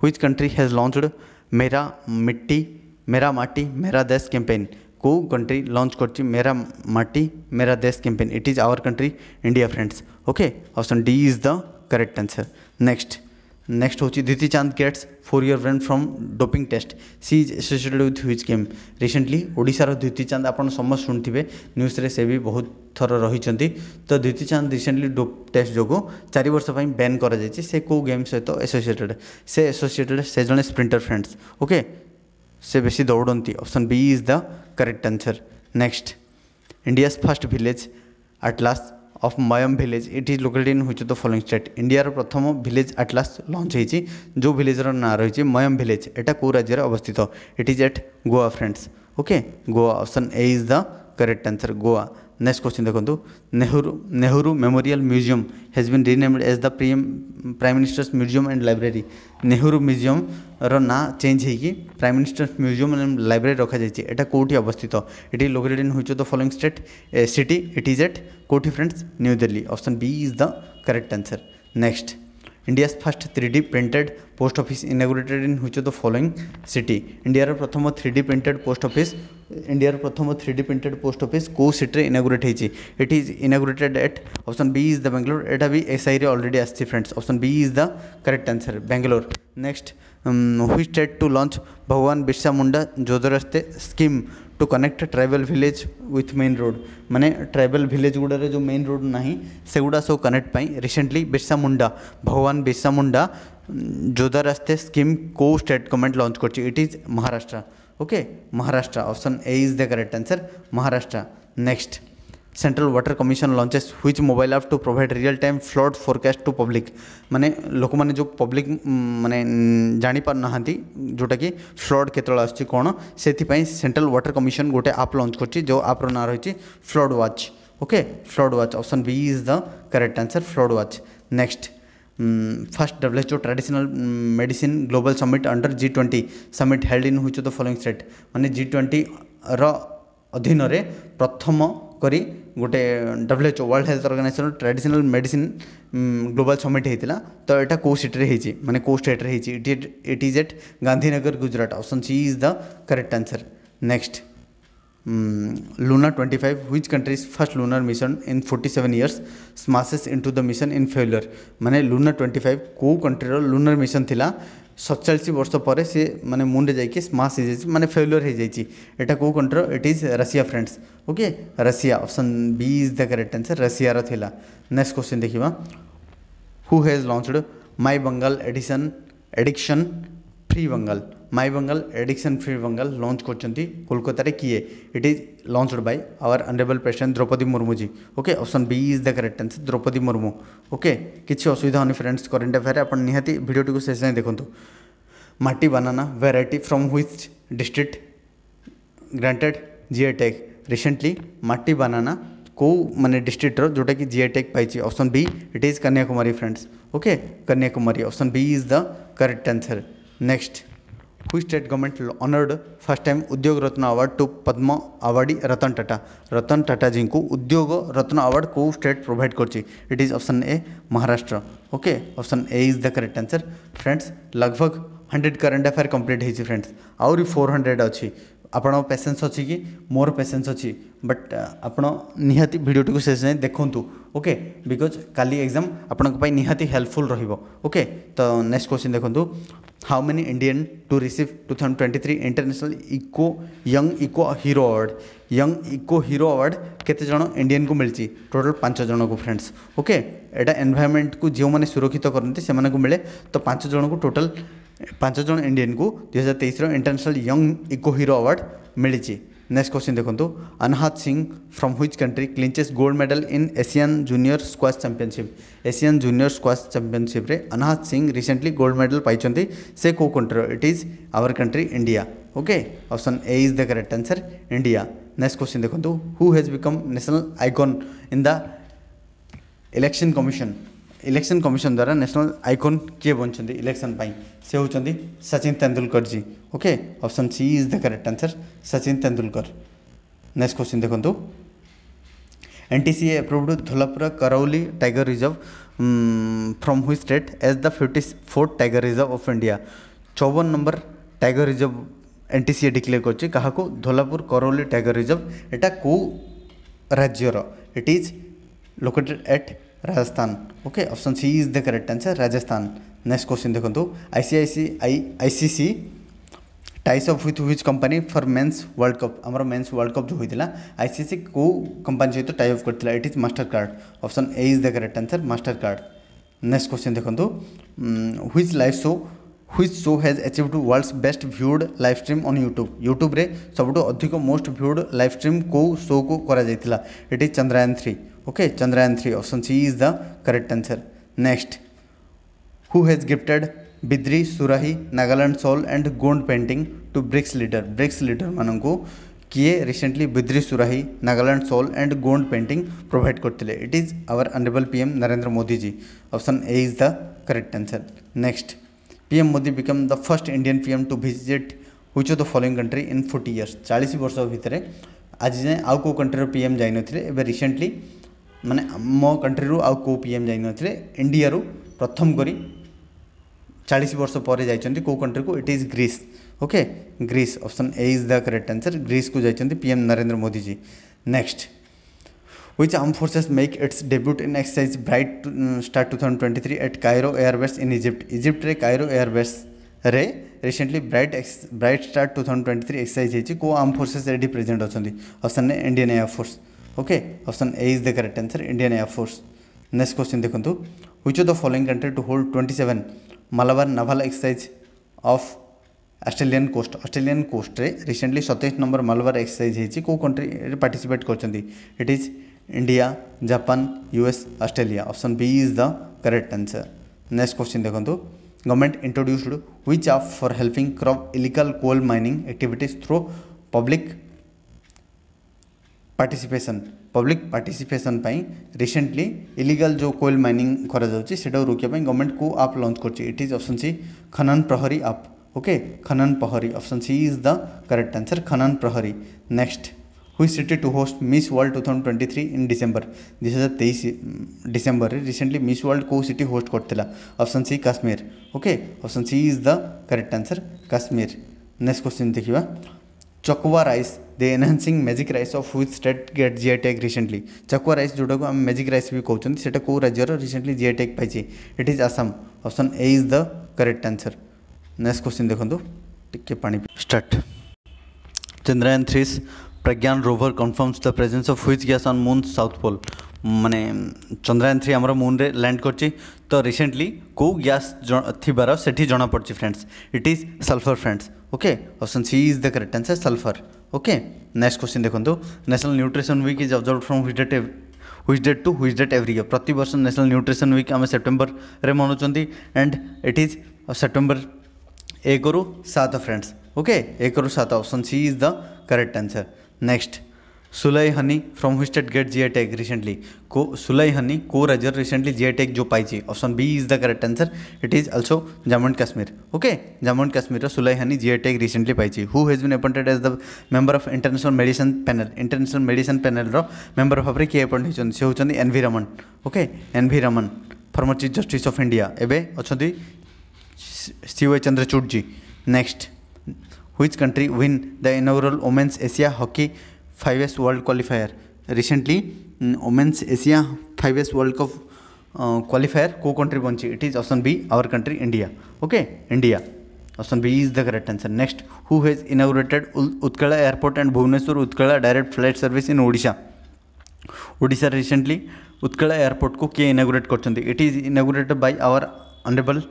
Speaker 1: which country has launched Mera Mitti मेरा Maati Mera Desh campaign को country launch कर मेरा Maati Mera Desh campaign it is our country India friends okay option D is the correct answer next Next, Hochi Diti Chand gets four year ban from doping test. She is associated with which game? Recently, Odisha ର ଦ୍ୟୁତି ଚାନ୍ଦ ଆପଣ ସମସ୍ତେ ଶୁଣିଥିବେ ନ୍ୟୁଜ୍ରେ ସେ ବି ବହୁତ ଥର ରହିଛନ୍ତି ତ Dutee Chand recently dope test ଯୋଗୁଁ ଚାରି ବର୍ଷ ପାଇଁ ବ୍ୟାନ୍ କରାଯାଇଛି ସେ କେଉଁ ଗେମ୍ ସହିତ ଏସୋସିଏଟେଡ୍ ସେ ଏସୋସିଏଟେଡ୍ ସେ ଜଣେ ସ୍ପ୍ରିଣ୍ଟର ଫ୍ରେଣ୍ଡସ୍ ଓକେ ସେ ବେଶୀ ଦୌଡ଼ନ୍ତି option B is the correct answer next India's first village at last of Mayem village it is located in which of the following state ଇଣ୍ଡିଆର ପ୍ରଥମ ଭିଲେଜ୍ ଆଟ୍ଲାସ୍ ଲଞ୍ଚ ହୋଇଛି ଯେଉଁ ଭିଲେଜ୍ର ନାଁ ରହିଛି ମୟମ୍ ଭିଲେଜ୍ ଏଇଟା କେଉଁ ରାଜ୍ୟରେ ଅବସ୍ଥିତ it is at Goa friends okay Goa option A is the correct answer Goa next question देखो तो, Nehru Nehru memorial museum has been renamed as the prime prime minister's museum and library Nehru museum रो ना चेंज होगी prime minister's museum and library रखा जाए यहाँ कौटी अवस्थित इटी लोकेटेड इन हो following state city it is at कौटी friends new Delhi option B is the correct answer next India's first three D printed post office inaugurated in which of the following city ইন্ডিয়ার প্রথম three D printed post office ইন্ডিয়ার প্রথম three D printed post office কেউ সিটিরে inaugurate হয়েছি it is inaugurated at option B is the Bangalore এটা B এসআইরে already আসছে friends option B is the correct answer Bangalore next which state to launch Bhagwan Birsa Munda Jodraste scheme to connect tribal village with main road मैंने tribal village गुडा जो main road ना से गुड़ा सब कनेक्ट पाई रिसेंटली बिरसा मुंडा भगवान बिरसा मुंडा जोधा रास्ते स्कीम को स्टेट गवर्नमेंट लॉन्च कर it is Maharashtra okay Maharashtra option A is the correct answer Maharashtra next central water commission launches which mobile app to provide real time flood forecast to public माने लोक मैंने जो public माने जापार ना जोटा कि फ्लड केत कौन से सेंट्रल व्टर कमिशन गोटे आप लंच कर जो आप्र ना रही flood watch okay flood watch option B is the correct answer flood watch next first डेवलप जो traditional medicine global summit under G twenty summit held in हो द फलोइंग स्टेट मानने जि ट्वेंटी र अधीन प्रथम କରି ଗୋଟେ WHO world health organisation traditional medicine global summit ହେଇଥିଲା ତ ଏଇଟା କେଉଁ ସିଟିରେ ହେଇଛି ମାନେ କେଉଁ ଷ୍ଟେଟ୍ରେ ହେଇଛି it it is at Gandhinagar Gujarat option C is the correct answer next Luna 25 which country's first lunar mission in 47 years smashes into the mission in failure माने Luna 25 को कंट्री रो lunar mission थिला सतचाश वर्ष पर सी मानते मुंडे जाइए स्मास मानते फेल्योर हो जाए यह कौ कंट्रीर it is Russia friends okay Russia option B is the correct answer Russia थिला नेक्स्ट क्वेश्चन देखा who has launched my Bengal edition addiction free Bengal my Bengal addiction free Bengal launch कर किए it is launched by our honourable president Droupadi Murmu ji okay option B is the correct answer Droupadi Murmu okay किसी असुविधा होनी friends current affair आप निहाती शेष जाए देखु माटी बनाना भेर from which district granted GI recently Matti banana को मानने डिस्ट्रिक्टर जोटा कि जीआई टैग पाई option B it is Kanyakumari friends okay Kanyakumari option B is the correct answer next which state government honoured first time Udyog Ratna award to Padma awardee Ratan Tata Ratan Tata ji को Udyog Ratna award को state provide कर it is option A Maharashtra okay option A is the correct answer friends लगभग hundred current affair complete हो friends आउरी four hundred अच्छी आपण PaySense अच्छी कि मोर पेसेंस अच्छी बट आपड़ निहाती को शेष जाए देखु ओके बिकज काली एग्जाम आपंपाई निहाती हेल्पफुल रोके तो नेक्स्ट क्वेश्चन देखो how many indian to receive 2023 international eco young eco इको award young eco hero award केते जण इंडियन को मिलची टोटल पांच जण को फ्रेंड्स ओके एटा एनभायरमेंट को जो मैंने सुरक्षित करनते से मिले तो पांच जण को टोटल पांच जण इंडियन को हजार तेईस international young eco hero award मिली नेक्स्ट क्वेश्चन देखो Anahat Singh from which country clinches gold medal in Asian junior squash championship Asian junior squash championship रे Anahat Singh recently gold medal पाई से को country it is our country India okay option A is the correct answer India next question देखो who has become national icon in the election commission election commission द्वारा national icon किए बनते election से होती Sachin Sachin ji okay okay C is the the correct answer Sachin Tendulkar next question ଦେଖନ୍ତୁ N T C approved Dholpur Karauli tiger reserve from which state as the fifty fourth tiger reserve of India चौवन number tiger reserve N T C A declare कर Dholpur Karauli tiger reserve एटा कौ राज्यर it is located at Rajasthan okay option C is the correct answer Rajasthan next question देखो I ICC ties up with which company for men's world cup आम men's world cup जो होता ICC को company सहित tie up करता it is Mastercard option A is the correct answer Mastercard next question देखो which live show which show has to world's best viewed live stream on YouTube YouTube सबुठ अधिक most viewed live stream को show को करा it is Chandrayaan three Okay, Chandrayaan 3 option C is the correct answer. Next, who has gifted Bidri, Surahi, Nagaland Soul and Gond painting to BRICS leader? BRICS leader मानों किए recently Bidri surahi Nagaland shawl and gold painting provide करते it is our honourable PM Narendra Modi ji option A is the correct answer next PM Modi become the first Indian PM to visit which of the following country in forty years चालीस वर्ष भितर आज जाए आउ कौ country PM जाइन एवं रिसेंटली मान मो कंट्री रू आउ कौ पीएम जा इंडिया रू प्रथम कर चालीस वर्ष पर जाइंट कंट्री को it is Greece okay Greece option A is the correct answer Greece को जा PM Narendra Modi ji next which arm forces make its debut in exercise bright start two thousand twenty three at Cairo airbase in Egypt Egypt Cairo airbase रे recently bright bright start two thousand twenty three exercise होती है कौ arm forces ये present अच्छा option A Indian air force okay option A is the correct answer Indian air force next question देखो which of the following country to hold twenty seven Malabar naval exercise off Australian coast Australian କୋଷ୍ଟରେ recently ସତେଇଶ number Malabar exercise ହେଇଛି କେଉଁ କଣ୍ଟ୍ରିରେ participate କରିଛନ୍ତି it is India Japan US Australia option B is the correct answer next question ଦେଖନ୍ତୁ government introduced which app for helping curb illegal coal mining activities through public participation public participation recently illegal जो कोयल mining करा रोकने government को ପାଇଁ government କେଉଁ app launch କରୁଛି it is option C okay Khanan Prahari option C is the correct answer Khanan Prahari next which city to host Miss World two thousand twenty three in December दुई हजार तेईस डिसेम्बर रिसेंटली मिस वर्ल्ड कौ city host करपसन option C Kashmir okay option C is the correct answer Kashmir next question देखा Chokwa rice, they enhancing magic rice of which state get GI tag recently. Chokwa rice जोटाକୁ ଆମେ magic rice ବି କହୁଛନ୍ତି ସେଇଟା କେଉଁ ରାଜ୍ୟର recently GI tag ପାଇଛି? It is Assam. Option A is the correct answer. Next question ଦେଖନ୍ତୁ ଟିକେ ପାଣି start. Chandrayaan 3's Pragyan rover confirms the presence of which gas on moon's south pole? मानने Chandrayaan three आम मुन लैंड कर तो recently कौ गैस थी से जना पड़ friends it is sulphur friends okay option C is the correct answer sulphur okay next question देखो national nutrition week is observe from which date which date to which date every year प्रत वर्ष national nutrition week आम September में मनाऊँच and it is September एक रु सात friends okay एक रु सात option C is the correct answer next Sulai honey from state get ji tag recently को हनी को रजर रिसेंटली जी टैग जो पाई option B is the correct answer it is also Jammu and Kashmir okay Jammu and Kashmir honey G tag recently पाई who has been appointed as the member of international medicine panel international medicine panel रो भाव में किए appoint होती से होती N V Raman okay N V Raman former chief justice of India एवं अच्छा C Y Chandrachud ji next which country win the inaugural women's Asia hockey five S world qualifier recently women's Asia five S world cup qualifier को country पहुंची it is option B our country India okay India option B is the correct answer next who has inaugurated Utkela airport and Bhubaneswar Utkela direct flight service in Odisha Odisha recently Utkela airport को किए inaugurate कर it is inaugurated by our honourable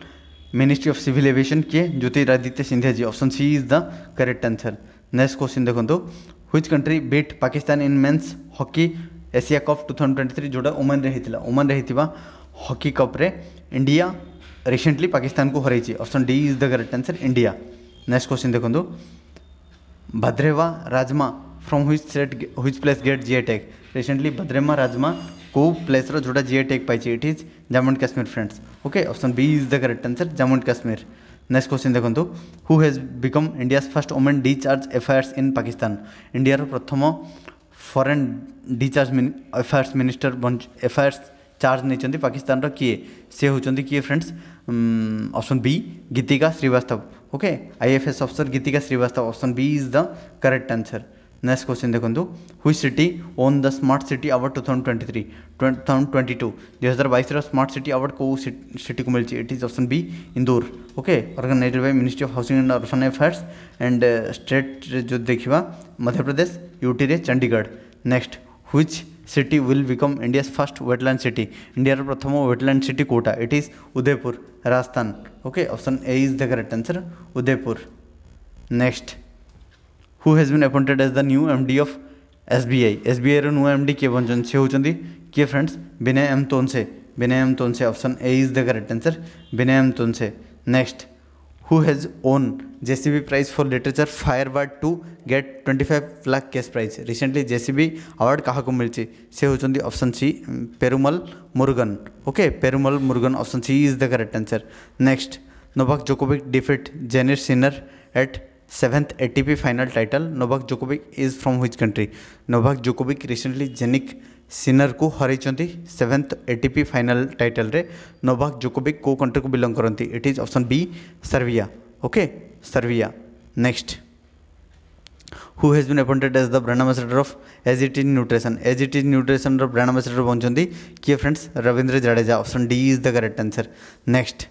Speaker 1: ministry of civil aviation किए Jyotiraditya Scindia ji option C is the correct answer next question देखो तो, which country beat Pakistan in men's hockey Asia cup two thousand twenty three जोटा Oman होता Oman होता hockey कप्रे India recently Pakistan को हरई option D is the correct answer India next question देखो तो। Bhaderwah rajma from which state which place get GI tag recently Bhaderwah rajma को प्लेसर जोटा जीए टेक् पाई it is Jammu and Kashmir friends okay option B is the correct answer Jammu and Kashmir next question देखु who has become India first women discharge affairs in Pakistan इंडियार प्रथम foreign discharge affairs minister affairs charge नहीं पाकिस्तान किए सी हूँ किए friends option B Geetika Srivastava okay IFS अफसर Geetika Srivastava option B is the correct answer next question देखो which city won the smart city award two thousand twenty three two thousand twenty two दुई हजार बैस स्मार्ट सिटी अवार्ड कौ city को मिली it is option B Indore okay organise by ministry of housing and urban affairs and state जो देखा मध्यप्रदेश प्रदेश UT Chandigarh next which city will become India first wetland city इंडियार प्रथम वेटलैंड सिटी कौटा it is Udaipur Rajasthan okay option A is the correct answer Udaipur next who has been appointed as the new M D of S B I S B रू M D किए बन सी होती किए friends Vinay M Tonse Vinay M Tonse option A is the correct answer Vinay M Tonse next who has won JCB prize for literature fire ward to get twenty five lakh cash prize recently JCB award क्या मिली से होती option C Perumal Murugan okay Perumal Murugan option C is the correct answer next Novak जोकोबिक defeat Jannik Sinner at Seventh ATP final title Novak Djokovic is from which country? Novak Djokovic recently Janik Sinner को हरइंट seventh ATP final title रे Novak Djokovic को country को belong करती it is option B Serbia okay Serbia next who has been appointed as the brand ambassador of as it is nutrition as it is nutrition brand ambassador बनते किए friends Ravindra Jadeja option D is the correct answer next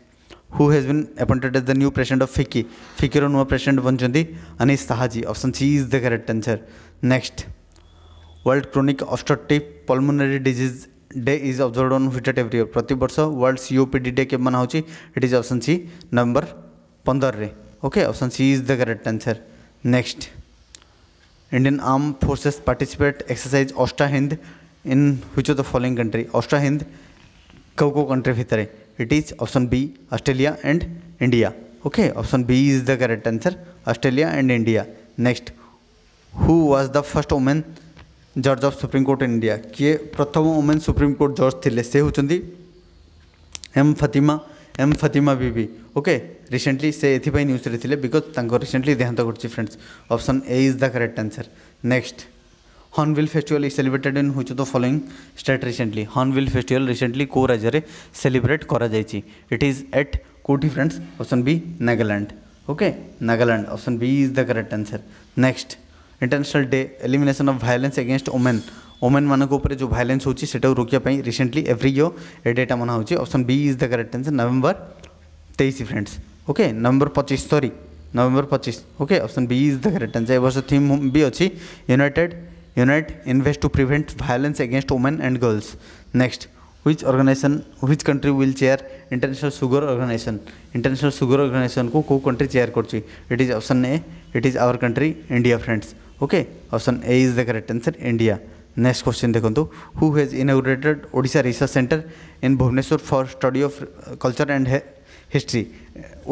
Speaker 1: who has been appointed as the new president of FICCI. FICCI row president president बनचंदी Anish Shah ji option C is the correct answer next world chronic obstructive pulmonary disease day is observe on which date every year प्रत वर्ष world COPD day के मना it is option C November पंदर रे okay option C is the correct answer next Indian arm forces participate exercise Austra Hind in which of the following country Austra Hind कौ कौ country भितर it is option B Australia and India okay option B is the correct answer Australia and India next who was the first women जज of supreme court in India किए प्रथम supreme supreme court जज थे से होती M Fathima M Fathima Bibi okay recently से एथपाई news रे बिकज रिसेंटली देहांत घटी friends option A is the correct answer next Hornbill festival is celebrated in which the following state recently Hornbill festival recently कौ राज्य में सेलिब्रेट कर इट इज एट कौटी friends option B Nagaland okay Nagaland option B is the correct answer next international day elimination of violence against women women मानते जो violence होता रोकने recently every year ए डेटा मना होप्शन B is the correct answer नवेम्बर तेईस फ्रेंड्स ओके नवंबर पचीस सरी नवंबर पचीस okay option B is the correct answer ए वर्ष थीम भी अच्छी united unite invest to prevent violence against women and girls next which organization which country will chair international sugar organization international sugar organization को कौ country chair it is option A it is our country India friends okay option A is the correct answer India next question देखो who has inaugurated Odia research centre in Bhubaneswar for study of culture and history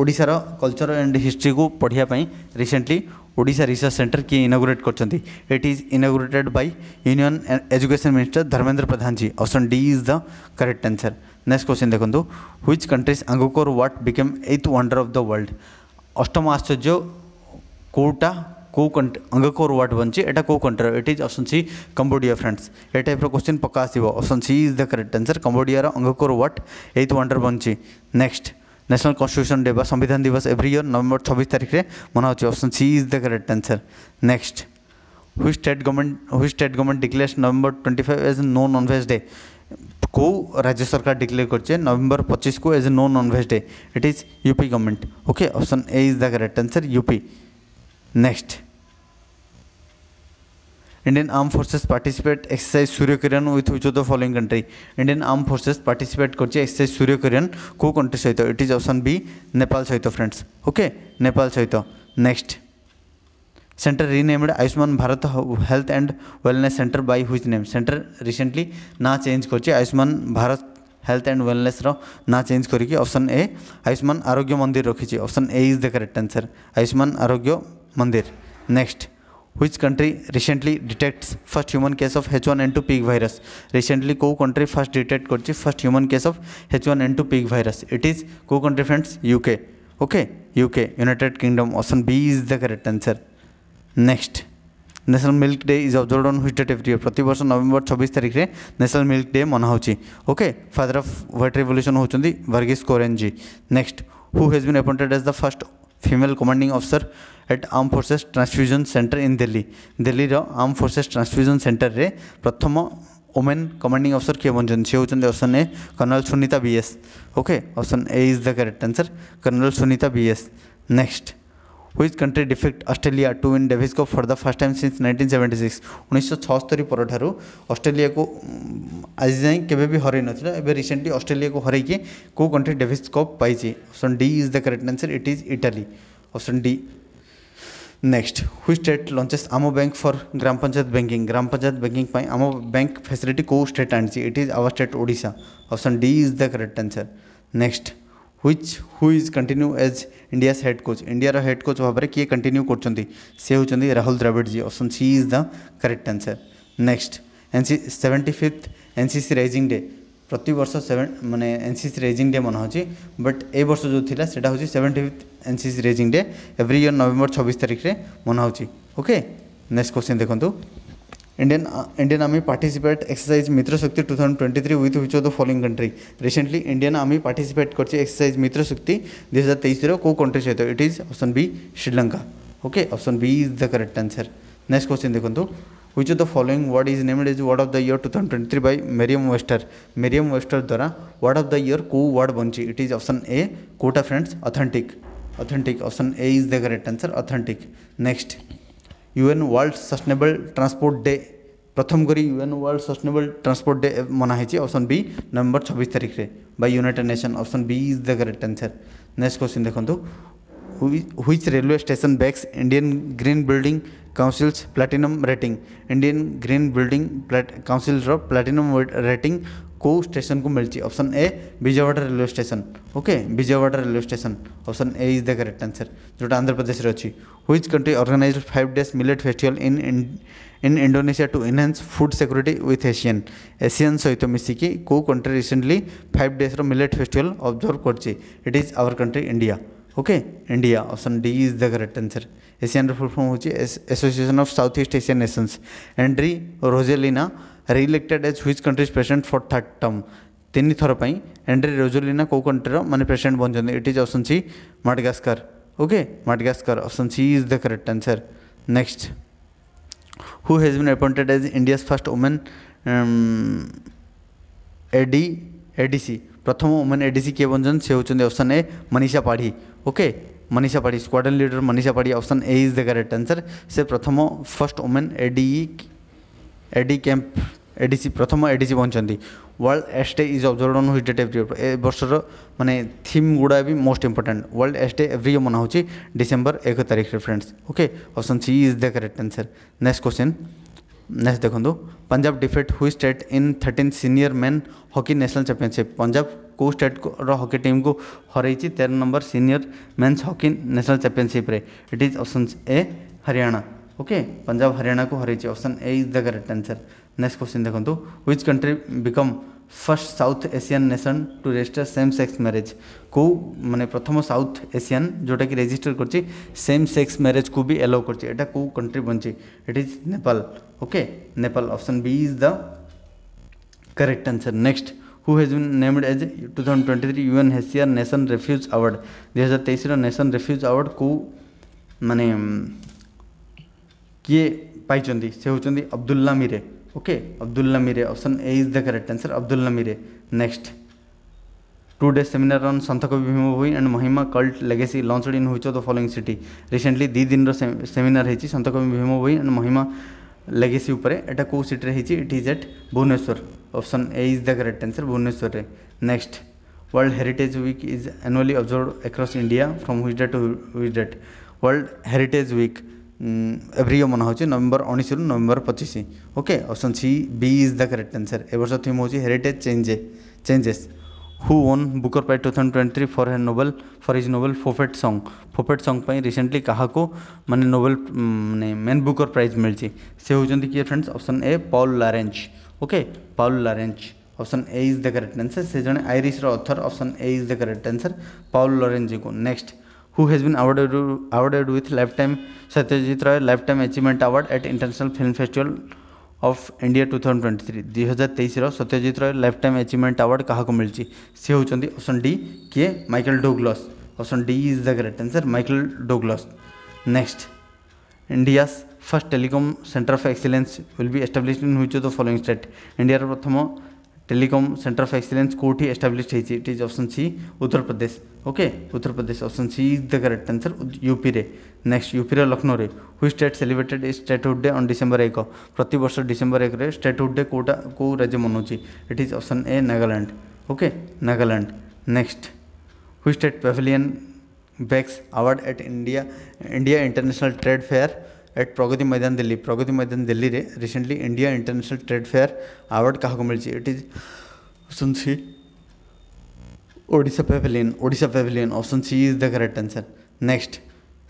Speaker 1: ओडार culture and history को पढ़ापी recently Odia research centre किए inaugurate कर it is inaugurated by union education minister Dharmendra Pradhan ji option D is the correct answer next question देखो which countries Angkor Wat become eighth wonder of the world अष्टम आश्चर्य कौटा कौ country Angkor what बनि एटा कौ country it is option C Cambodia friends ए type question पक्का आसन C is the correct answer Cambodia Angkor Wat eighth wonder बनि नेक्स्ट नेशनल कन्स्टिट्यूशन डे संविधान दिवस एव्री इयर नवंबर छब्बीस तारिख में मनाहे option C is the correct answer next which state government which state government declares November twenty five as a no non veg day को राज्य सरकार डिक्लेयर करे नवंबर पचीस को as a no non veg day it is UP government okay option A is the correct answer UP next Indian arm forces participate exercise Surya Korean with which of the following country Indian armed forces participate करछ exercise Surya Korean को country सहित it is option B Nepal सहित friends okay Nepal सहित next centre renamed Ayushman Bharat health and wellness centre by whose name centre recently ना change कर Ayushman Bharat health and wellness ना change करके option A Ayushman Arogya Mandir रखी option A is the correct answer Ayushman Arogya Mandir next which country recently detects first human case of H1N2 pig virus recently को country first detect करछि first human case of H1N2 pig virus it is को country friends UK okay UK United Kingdom option B is the correct answer next national milk day is observe on which date every year প্রত বর্ষ নভেম্বর ছবিশ তারিখে national milk day মনা হচ্ছে okay father of white revolution হচ্ছেন Verghese Kurien next who has been appointed as the first female commanding officer at arm forces transfusion centre in Delhi Delhi arm forces transfusion centre रे प्रथम ओमेन कमांडिंग अफिसर किए बन सी होती option A colonel Sunita BS okay option A is the correct answer colonel Sunita BS next which country defeat Australia to in Davis cup for the first time since 1976 seventy six उन्नीस Australia को आज जाए के हर ना रिसेंटली अस्ट्रेलिया को हरिकी कौ country Davis cup pi option D is the correct answer it is Italy option D next which state lunches आम bank फर ग्राम panchayat banking ग्राम panchayat banking आम बैंक फैसिलिटी कौ स्टेट आँच it is our state Voda option D is the correct answer next which who is continue as India head coach India head coach भाव में किए continue कर Rahul द्राविड़जी option C is the correct answer next NC seventy fifth NCC raising day ପ୍ରତିବର୍ଷ seven ମାନେ N C C raising day ମନାହେଉଛି but ଏ ବର୍ଷ ଯେଉଁ ଥିଲା ସେଇଟା ହେଉଛି seventy fifth N C C raising day every year ନଭେମ୍ବର ଛବିଶ ତାରିଖରେ ମନାହେଉଛି ଓକେ ନେକ୍ସଟ କ୍ୱେଶ୍ଚିନ୍ ଦେଖନ୍ତୁ Indian uh, Indian Army participate exercise Mitra Shakti 2023 with which of the following country recently Indian Army participate करछे exercise Mitra Shakti 2023 रो को country सहित it is option B Sri Lanka okay option B is the correct answer next question देखंतु which of the following word is named as word of the year 2023 by merriam-webster merriam-webster द्वारा word of the year को word बनी it is option A quota friends authentic authentic option A is the correct answer authentic next UN world sustainable transport day प्रथम करी UN world sustainable transport day मनाही option B नवंबर छब्बीस तारीख रे by united nation option B is the correct answer next question देखो which railway station backs Indian Green Building Council's platinum rating? Indian Green Building Plat Council of platinum rating को station को मिलती option A Vijayawada railway station okay Vijayawada railway station option A is the correct answer जोटा आंध्र प्रदेश अच्छी which country organize five days millet festival in in Indonesia to enhance food security with ASEAN ASEAN सहित मिसिकी कौ country recently five days millet festival observe कर it is our country India okay India option D is the correct answer ASEAN full form हो association of south east Asian nations Andry Rajoelina reelected as which countries president for third term तीन थर पर Andriy रोजेलीना कौ कंट्रीर मैंने president बनते it is option C Madagascar okay Madagascar option C is the correct answer next who has been appointed as India first women AD ADC प्रथम women ADC किए बन से होती ए Manisha Padhi okay Manisha Padhi squadron leader Manisha Padhi option A is the correct answer से प्रथम first women ADE AD camp ADC प्रथम ADC पहुंचती world AIDS day is observe on which date every ए वर्षर मानने थीम गुड़ा भी most important world AIDS day every मना हो डिसेम्बर एक तारीख friends okay option C is the correct answer next question next देखो Punjab defeat which state in thirteen senior men hockey national championship Punjab को स्टेट हॉकी टीम को हरई तेरह number senior men's hockey national championship it is option A Haryana okay Punjab Haryana को हर option A is the correct answer next question देखो which country become first south Asian nation to register same sex marriage को माने प्रथम south Asian जोटा कि resistor कर same sex marriage को भी एलाउ कर कंट्री बन it is Nepal okay Nepal option B is the correct answer next who has been named as two twenty three UN HCR Nansen refugee award हजार तेईस nation refugee award को मान किए पाई से होती Abdullah Mire okay Abdullah Mire option A is the correct answer Abdullah Mire next Two day seminar on Santakavi Bhimabhai and Mahima cult legacy launched in which of the following city? Recently ଦି ଦିନର seminar ହେଇଛି ସନ୍ତକବି Bhima Bhoi and ମହିମା ଲେଗେସି ଉପରେ ଏଇଟା କେଉଁ ସିଟିରେ ହେଇଛି it is at Bhubaneswar option A is the correct answer ଭୁବନେଶ୍ୱରରେ next World Heritage Week is annually observed across India from which date to which date. World Heritage Week every year मना नवेम्बर उन्नीस रु नवेम्बर पचिश okay option C B is the correct answer ए वर्ष theme हूँ heritage change changes who won Booker पाई two thousand twenty three for he novel for is novel prophet song prophet संग रिसेंटली क्या मैंने नोबेल मैंने मेन बुकर प्राइज मिली से होती किए friends option A Paul Lynch okay Paul Lynch option A is the correct answer से जन Irish author option A is the correct answer Paul Lynch को next who has been awarded awarded with lifetime Satyajit Ray lifetime achievement award at international film festival of India two thousand twenty three ଦୁଇ ହଜାର ତେଇଶର Satyajit Ray lifetime achievement award କାହାକୁ ମିଳିଛି ସେ ହେଉଛନ୍ତି option D କିଏ Michael Douglas option D is the great answer Michael Douglas next India's first telecom centre of excellence will be establish in which of the following state ଇଣ୍ଡିଆର ପ୍ରଥମ telecom centre of excellence कौटी establish होती it is option C Uttar Pradesh okay Uttar Pradesh option C is the correct answer UP रे next UP लक्षण में which state celebrated statehood day on December एक प्रत वर्ष डिसेम्बर एक स्टेटहुड डे कौटा कौ राज्य मनाऊँच it is option A Nagaland okay Nagaland next which state pavilion bags award at India India international trade fair at Pragati Maidan Delhi Pragati Maidan Delhi में recently India international trade fair award क्या मिली it is option C Odisha pavilion Odisha pavilion option C is the correct answer next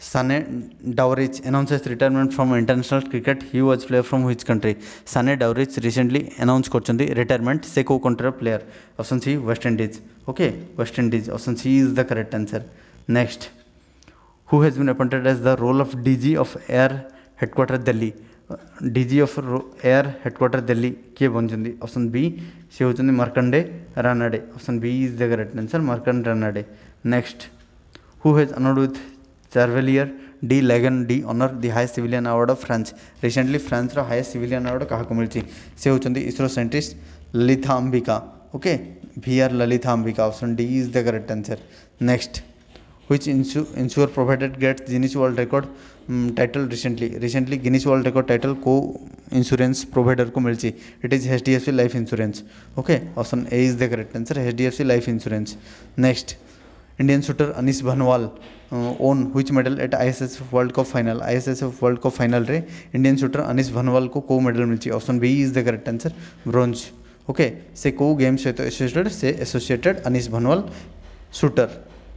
Speaker 1: Sane Dawrich announces retirement from international cricket. He was player from which country? Sane Dowrich recently announced କରିଛନ୍ତି retirement ସେ କୋଉ countryର player? Option C West Indies. Okay, West Indies. Option C is the correct answer. Next, who has been appointed as the role of DG of Air Headquarter Delhi? DG of Air Headquarter Delhi କିଏ ବନିଛନ୍ତି? Option B ସେ ହେଉଛନ୍ତି Markande Ranade. Option B is the correct answer. Markande Ranade. Next, who has honored with chevalier de legion de honour the high civilian award of France recently France रो highest civilian award क्या मिली से होती ISRO scientist Lalitha Ambika okay भी आर Lalitha Ambika option D is the correct answer next which insure provided gets Guinness world record title recently recently Guinness world record title को insurance provider को मिली it is H life insurance okay option A is the correct answer H life insurance next Indian shooter Anish Bhanwal won which medal at ISSF world cup final ISSF world cup final Indian shooter shooter Anish Bhanwal को कौ medal मिली option B is the correct answer bronze okay से कौ game सहित associated से associated Anish Bhanwal shooter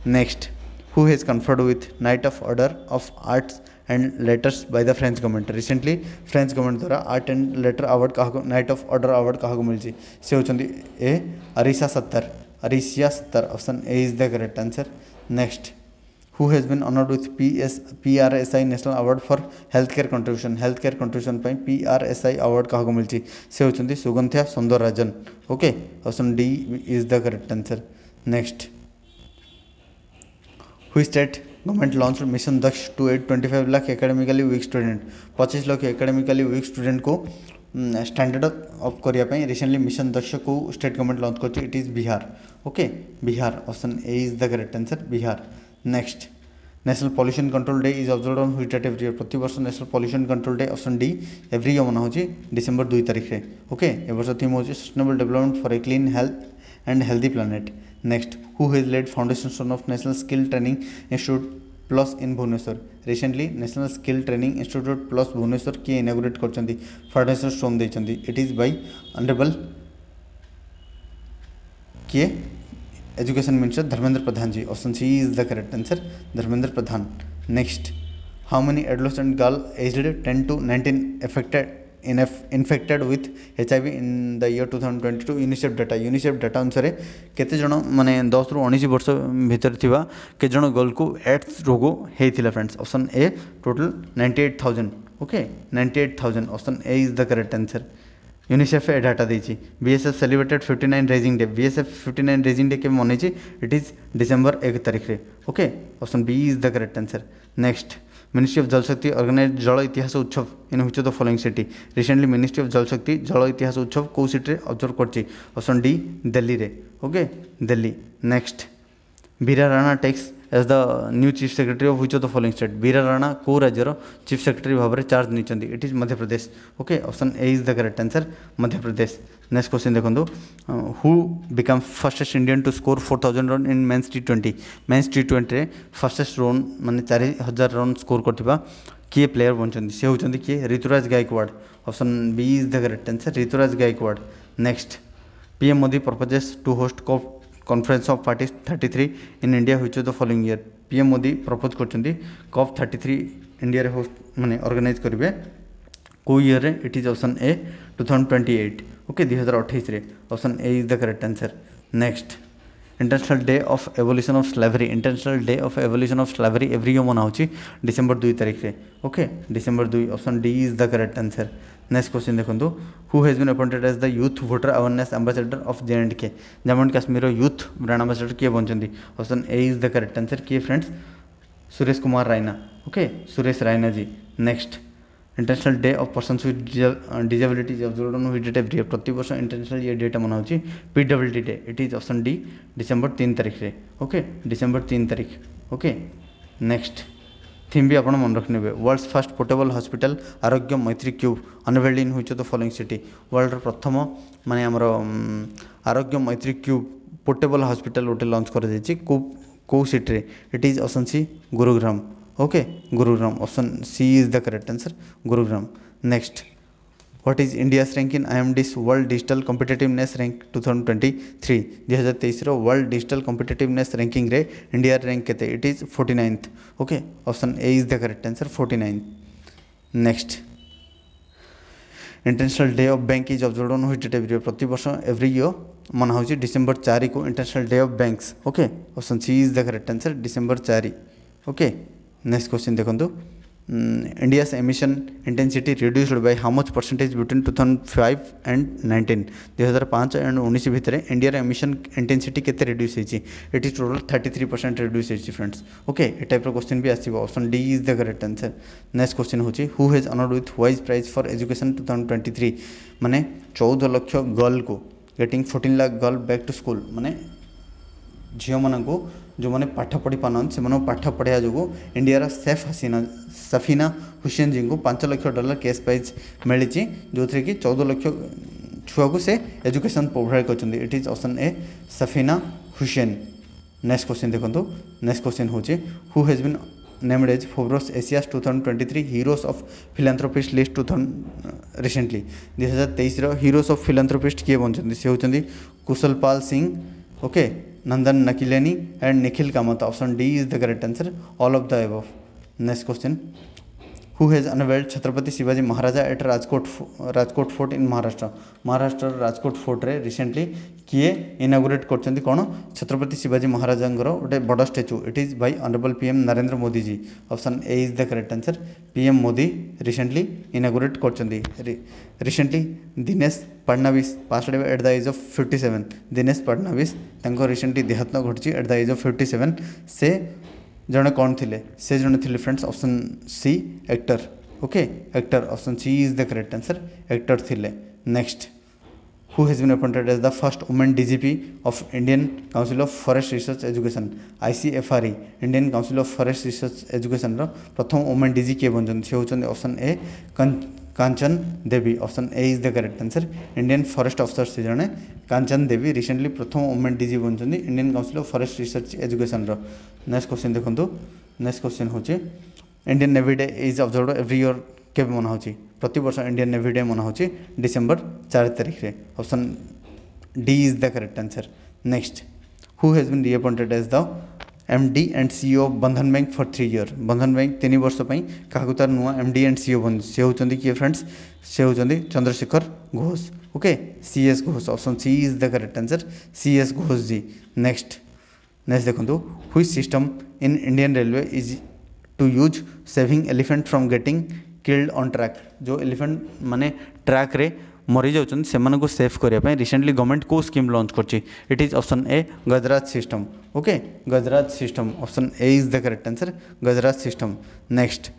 Speaker 1: next who has conferred with knight of order of arts and letters by the French government recently French government द्वारा art and letter award क्या knight of order award क्या मिली से होती ए अरीसा सत्तर अरीसिया सत्तर option A is the correct answer next who has been honored with PS, PRSI National Award for Healthcare Contribution. Healthcare Contribution ପାଇଁ PRSI Award କାହାକୁ ମିଳିଛି होती ହେଉଛନ୍ତି Sugandhya Rajan okay option D is the correct answer next which state government launch mission Daksh to aid twenty five lakh academically weak student पच्चीस lakh academically weak student को standard up करने recently mission Daksh को state government launch कर it is Bihar okay Bihar option A is the correct answer Bihar next national pollution control day is observe on which date every प्रत वर्ष national pollution control day option D every year मना हो दुई तारीख में okay एवर्ष theme हो sustainable development for a clean health and healthy planet next who has laid foundation stone of national skill training institute plus in Bhubaneswar recently national skill training institute plus Bhubaneswar किए inaugurate कर foundation stone देते it is by honourable किए education minister Dharmendra Pradhan ji option C is the correct answer Dharmendra Pradhan next how many adolescent girl aged ten to nineteen affected in infected with H I V in the year two thousand twenty two UNICEF data UNICEF data अनुसार केतज मैंने दस रु उ वर्ष भितर थी कई जन गर्ल को एड्स रोग होता friends option A total ninety eight thousand okay ninety eight thousand option A is the correct answer UNICEF A data देएसएफ celebrated fifty nine raising day BSF fifty nine raising day के मनई it is December एक तारीख रे okay option B is the correct answer next ministry of Jal Shakti organise जल इतिहास उत्सव इन which the following city recently ministry of जलशक्ति जल इतिहास उत्सव कौ city observe corruption D Delhi में ओके दिल्ली नेक्स्ट बीरा Rana takes as the new chief secretary of which of the following state बीरा राणा को राज्यर चीफ सेक्रेटरी भाव चार्ज नहीं it is Madhya okay option A is the correct answer Madhya Pradesh Pradesh next question देखो who become fastest Indian to score four thousand run in men's T twenty men's T twenty fastest run मैंने चार हजार run score कर किए player बन सी होती किए Ruturaj Gaikwad option B is the correct answer Ruturaj Gaikwad next PM Modi proposes to host COP conference of party thirty three in India हो the following year PM Modi propose कर COP thirty three India host organize करेंगे कौ year it is option A two thousand twenty eight okay दुई हजार अठाईस option A is the correct answer next international day of abolition of slavery international day of abolition of slavery every year मना December दुई तारीख में okay December दुई option D is the correct answer next question देखो who has been appointed as the youth voter awareness ambassador of JNK Jammu and Kashmir youth brand ambassador kiye bonchandi option A is the correct answer kiye friends Suresh Kumar Raina okay Suresh Raina ji next international day of person with disabilities observe which date every year प्रति वर्ष international ये date मना होची PWD day it is option D December 3 तारीख रे okay December 3 तारीख okay next theme भी अपना मन रखने वर्ल्ड्स फास्ट पोर्टेबल हस्पिटाल आरोग्य मैत्री क्यूब अनभेल्ड इन हुई फलोइंग सिटी वर्ल्ड प्रथम माने आमर Aarogya Maitri cube portable hospital गोटे लंच कर कौ सिट्रे it is option C Gurugram okay Gurugram option C is the correct answer Gurugram next what is India rank in this world digital competitiveness rank two thousand twenty three world digital competitiveness ranking रे India rank के it is forty ninth okay option A is the correct answer forty next international day of bank is observed which every प्रत वर्ष every year मना हो December चार को international day of banks okay option C is the correct answer December चार okay next question देखो India hmm, India's emission intensity reduced by how much percentage between 2005 and 19 2005 and 19 भितर India emission intensity केते reduce होती it is total 33 percent reduce हो friends okay ए type question भी आसो option D is the correct answer next question होची who has honoured with वाइज prize for education three मैंने चौदह लक्ष गर्ल को getting 14 lakh girl back to school मैंने झील मानू जो मैंने पाठ पढ़ी पारना से पाठ पढ़ा जो इंडिया सेफ हसीना सफिना हुसैन जी को पांच लक्ष डलर कैश प्राइज मिली जो थे कि चौदह लक्ष छुआ को से एजुकेशन प्रोभाइड कर it is option A Safeena Husain next question देखो नेक्स्ट क्वेश्चन हूँ who has been named as Forbes Asia two thousand twenty three heroes of philanthropist list two thousand recently दुई हजार तेईस हिरोज अफ फिलान्थ्रोपिस्ट किए बनते सी होती Kushalpal Singh okay Nandan Nilekani and Nikhil Kamath option D is the correct answer all of the above next question who has unveiled Chhatrapati Shivaji Maharaja at Rajkot Rajkot fort in Maharashtra Maharashtra Rajkot रे recently किए inaugurate कर कौन छत्रपति शिवाजी महाराजा गोटे बड़ statue it is by honourable PM Narendra Modi ji option A is the correct answer PM Modi recently inaugurate कर recently Dinesh Phadnis pass at the age of fifty seven Dinesh Phadnis recently देहात्म घटी at the age of fifty seven से जड़े कौन थे से जड़े थे friends option C actor okay actor option C is the correct answer actor थे next who has been appointed as the first woman DGP of Indian Council of Forest Research Education ICFRE Indian Council of Forest Research Education ର ପ୍ରଥମ woman DG କିଏ ବନିଛନ୍ତି ସେ ହେଉଛନ୍ତି option A Kanchan Devi. Option A is the correct answer. Indian Forest Officer ସେ ଜଣେ Kanchan Devi recently ପ୍ରଥମ women DG ବନିଛନ୍ତି Indian council of forest research ଏଜୁକେସନ୍ର ନେକ୍ସଟ କ୍ୱେଶ୍ଚିନ୍ ଦେଖନ୍ତୁ ନେକ୍ସଟ କ୍ୱେଶ୍ଚିନ୍ ହେଉଛି Indian navy day is observe every year କେବେ ମନାହେଉଛି ପ୍ରତିବର୍ଷ ଇଣ୍ଡିଆନ୍ ନେଭି ଡେ ମନାହେଉଛି ଡିସେମ୍ବର ଚାରି ତାରିଖରେ option D is the correct answer next who has been reappointed as the M D and CEO Bandhan bank for three year Bandhan bank तीन वर्ष क्या तार नुआ एम डी एंड सीओ बन से होती किए फ्रेंड्स से होती Chandrashekhar Ghosh okay C S Ghosh option C is the correct answer C S Ghosh ji next next देखो which system in Indian railway is to use saving elephant from getting killed on track जो elephant मान track मरी जाने को सेफ करने रिसेंटली गवर्नमेंट को scheme launch कर it is option A Gajraj system okay Gajraj system option A is the correct answer Gajraj system next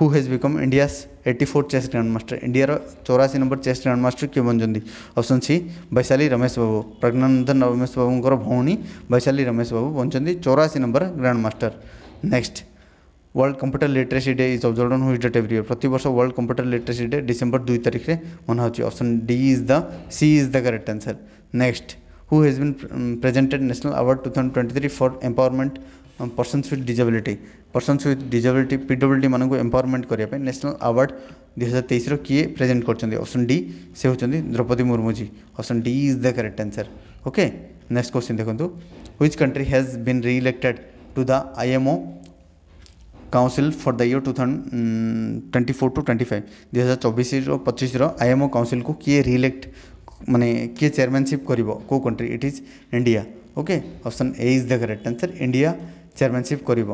Speaker 1: who has become India eighty four chess grand master India चौराशी number chess grand master किए बनते option C Vaishali Ramesh Babu Praggnanandhaa Ramesh Babu भौणी वैशाली रमेश बाबू बनते चौराशी number grand master next world computer literacy day is observe on which date every year প্রতবর্ষ world computer literacy day December দুই তারিখে মনে হচ্ছে option D is the C is the correct answer next who has bin presented national award two thousand twenty three for empowerment persons with disability persons with disability PWD मानक empowerment करने national award दुई हजार तेईस किए present करते option D से होती Draupadi मुर्मुजी option D is the correct answer okay next question देखो which country has been रिइलेक्टेड to the IMO council for the year to thousand twenty four to twenty five दुई हजार चौबीस पचीस आईएमओ काउनसिल को किए रिलेक्ट मानने किए चेयरमैनशिप कर को country it is India okay option A is the correct answer India chairmanship कर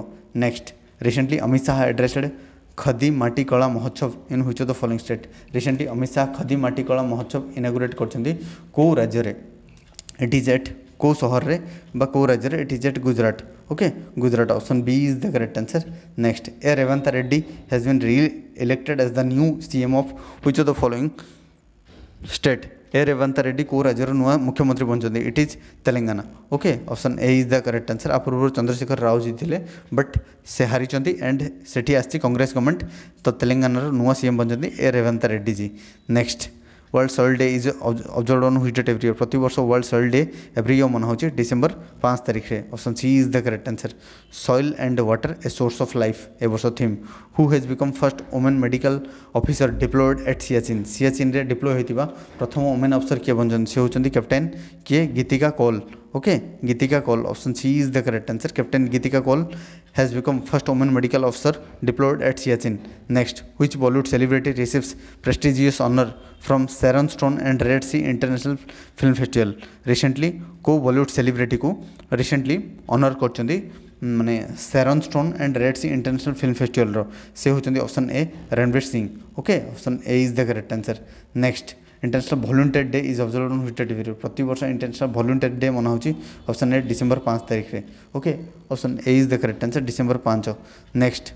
Speaker 1: next recently Amit Shah addressed Khadi Mati Kala Mahotsav in which the following state recently Amit Shah Khadi Mati Kala महोत्सव इनागुरेट करो राज्य इट इज एट कौ सहर रे कौ राज्य it is at Gujarat okay Gujarat option B is the correct answer next A Revanth Reddy has been reelected as the new CM of which of the following state A Revanth Reddy कौ राज्य नुआ मुख्यमंत्री बनते it is Telangana okay option A is the correct answer आ पूर्व चंद्रशेखर राव जीते but से हारी एंड से आसी कंग्रेस गवर्नमेंट तो तेलंगाना नुआ सीएम बनते A Revanth Reddy ji next world soil day is observe on which date every year प्रति वर्ष world soil day every year मना हो डिसेम्बर पाँच तारीख में option C is the correct answer soil and water a source of life ए वर्ष theme who has become first women medical officer deployed at Siachen Siachen में डिप्लोय होता प्रथम वोमेन अफिसर किए बन से होती कैप्टेन के Geetika Koul okay Geetika Koul option C is the correct answer captain Geetika Koul has become first woman medical officer deployed at Siachen. Next, which Bollywood celebrity receives prestigious honor from Sharon Stone and Red Sea International Film Festival? Recently, को Bollywood celebrity को recently honor करचंदी माने Sharon Stone and Red Sea international film festival से होती option A Ranveer Singh okay option A is the correct answer next international volunteer day is observe हिटर टीवी प्रत वर्ष इंटरनेशनल भल्यूंटेड डे मनाह अप्सन ए डिसेम्बर पाँच तारीख में okay option A is the correct answer December पाँच next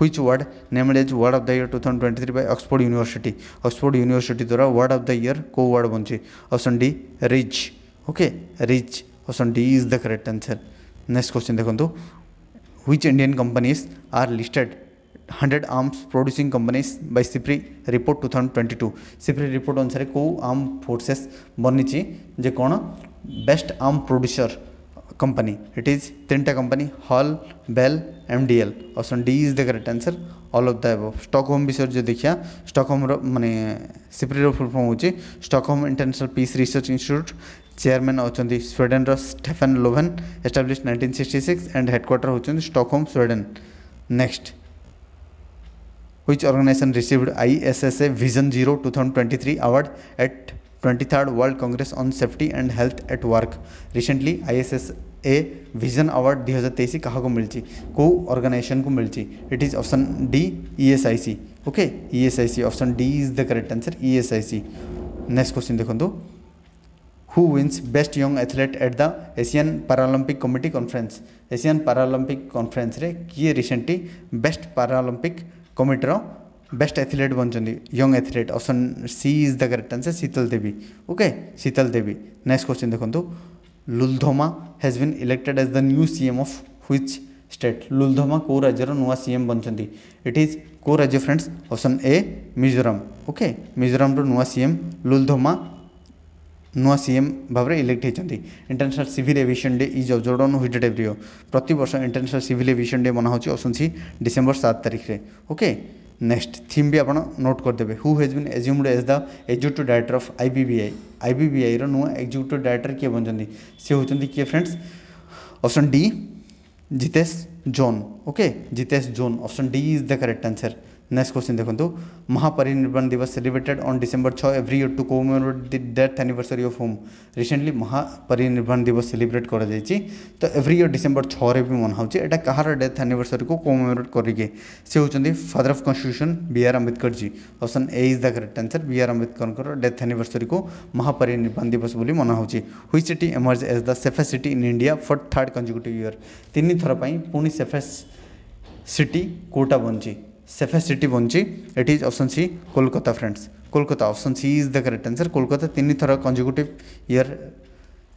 Speaker 1: which word name is word of the year two thousand twenty three bye Oxford university Oxford university द्वारा word of the year को word बनचे option D rizz okay rizz option D is the correct answer next question देखो which Indian companies are listed 100 arms producing companies by CIPRI report 2022 CIPRI report ଅନୁସାରେ କେଉଁ arm forces ବନିଛି ଯେ କ'ଣ best arm producer company it is tinta company hall bell mdl option d is the correct answer all of the above stockholm ବିଷୟରେ ଯଦି ଦେଖିବା stockholmର ମାନେ ସିପ୍ରିର ଫୁଲ୍ ଫର୍ମ ହେଉଛି stockholm international peace research institute chairman ଅଛନ୍ତି ସ୍ୱିଡେନ୍ର Stefan Lofven establish nineteen sixty six and headquarter ହେଉଛନ୍ତି Stockholm Sweden next which organization received ISSA Vision Zero 2023 award at 23rd World Congress on Safety and Health at Work. Recently, ISSA Vision Award 2023 कहाँ को मिल को organization को मिल it is option D E S I C okay E S I C option D is the correct answer E S I C next question देखो who wins best young athlete at the Asian Paralympic committee conference Asian Paralympic conference रे किए recently best Paralympic committee best athlete बनते young athlete option C is the correct answer Sheetal Devi okay Sheetal Devi next question देखो लुलधोमा has been elected as the new CM of which state Lalduhoma को राज्यर नुआ CM बनते it is को राज्य friends option A Mizoram okay Mizoram नुआ CM Lalduhoma ନୂଆ ସିଏମ୍ ଭାବରେ ଇଲେକ୍ଟ ହୋଇଛନ୍ତି international civil aviation day is observe on which date every year ପ୍ରତିବର୍ଷ ଇଣ୍ଟରନ୍ୟାସନାଲ୍ ସିଭିଲ୍ ଏଭିଏସନ୍ ଡେ ମନାହେଉଛି ଆସୁଛି ଡିସେମ୍ବର ସାତ ତାରିଖରେ ଓକେ ନେକ୍ସଟ ଥିମ୍ ବି ଆପଣ ନୋଟ୍ କରିଦେବେ who has been assumed as the executive director of I B B I I B B ଆଇର ନୂଆ executive director କିଏ ବନିଛନ୍ତି ସେ ହେଉଛନ୍ତି କିଏ friends option D Jitesh John okay Jitesh John option D is the correct answer next question देखो तो, Mahaparinirvan Diwas celebrated on December छः every year to commemorate the death anniversary of whom recently Mahaparinirvan Diwas celebrate कर तो एवरी इयर डिसेंबर छः भी मना होची एटा कहार डेथ एनिवर्सरी को कोमेमोरेट करके से होचंदी father of constitution B R Ambedkar ji option A is the correct answer B R Ambedkar death anniversary को महापरिनिर्वाण दिवस बोली मना which city emerge as the safest city in India for third consecutive year तीन थर पुणी सेफेस्ट सिटी कोटा बनची safest city bonchi it is option C Kolkata friends Kolkata option C is the correct answer Kolkata तीन थर consecutive इयर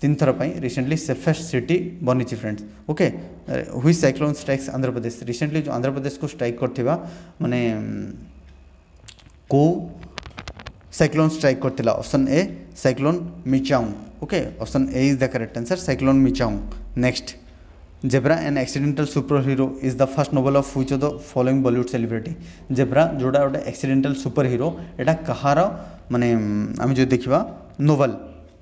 Speaker 1: तीन थर recently safest city बनी friends okay which cyclone strikes Andhra Pradesh recently जो आंध्र प्रदेश को स्ट्राइक कर मानने को साइक्लोन स्ट्राइक कर option A cyclone Michaung okay option A is the correct answer cyclone Michaung next Zebra, an accidental superhero, is the first novel of which of the following Bollywood celebrity? Zebra, जोटा गोटे एक्सीडेटाल super hero कहार मान आम जो देखा novel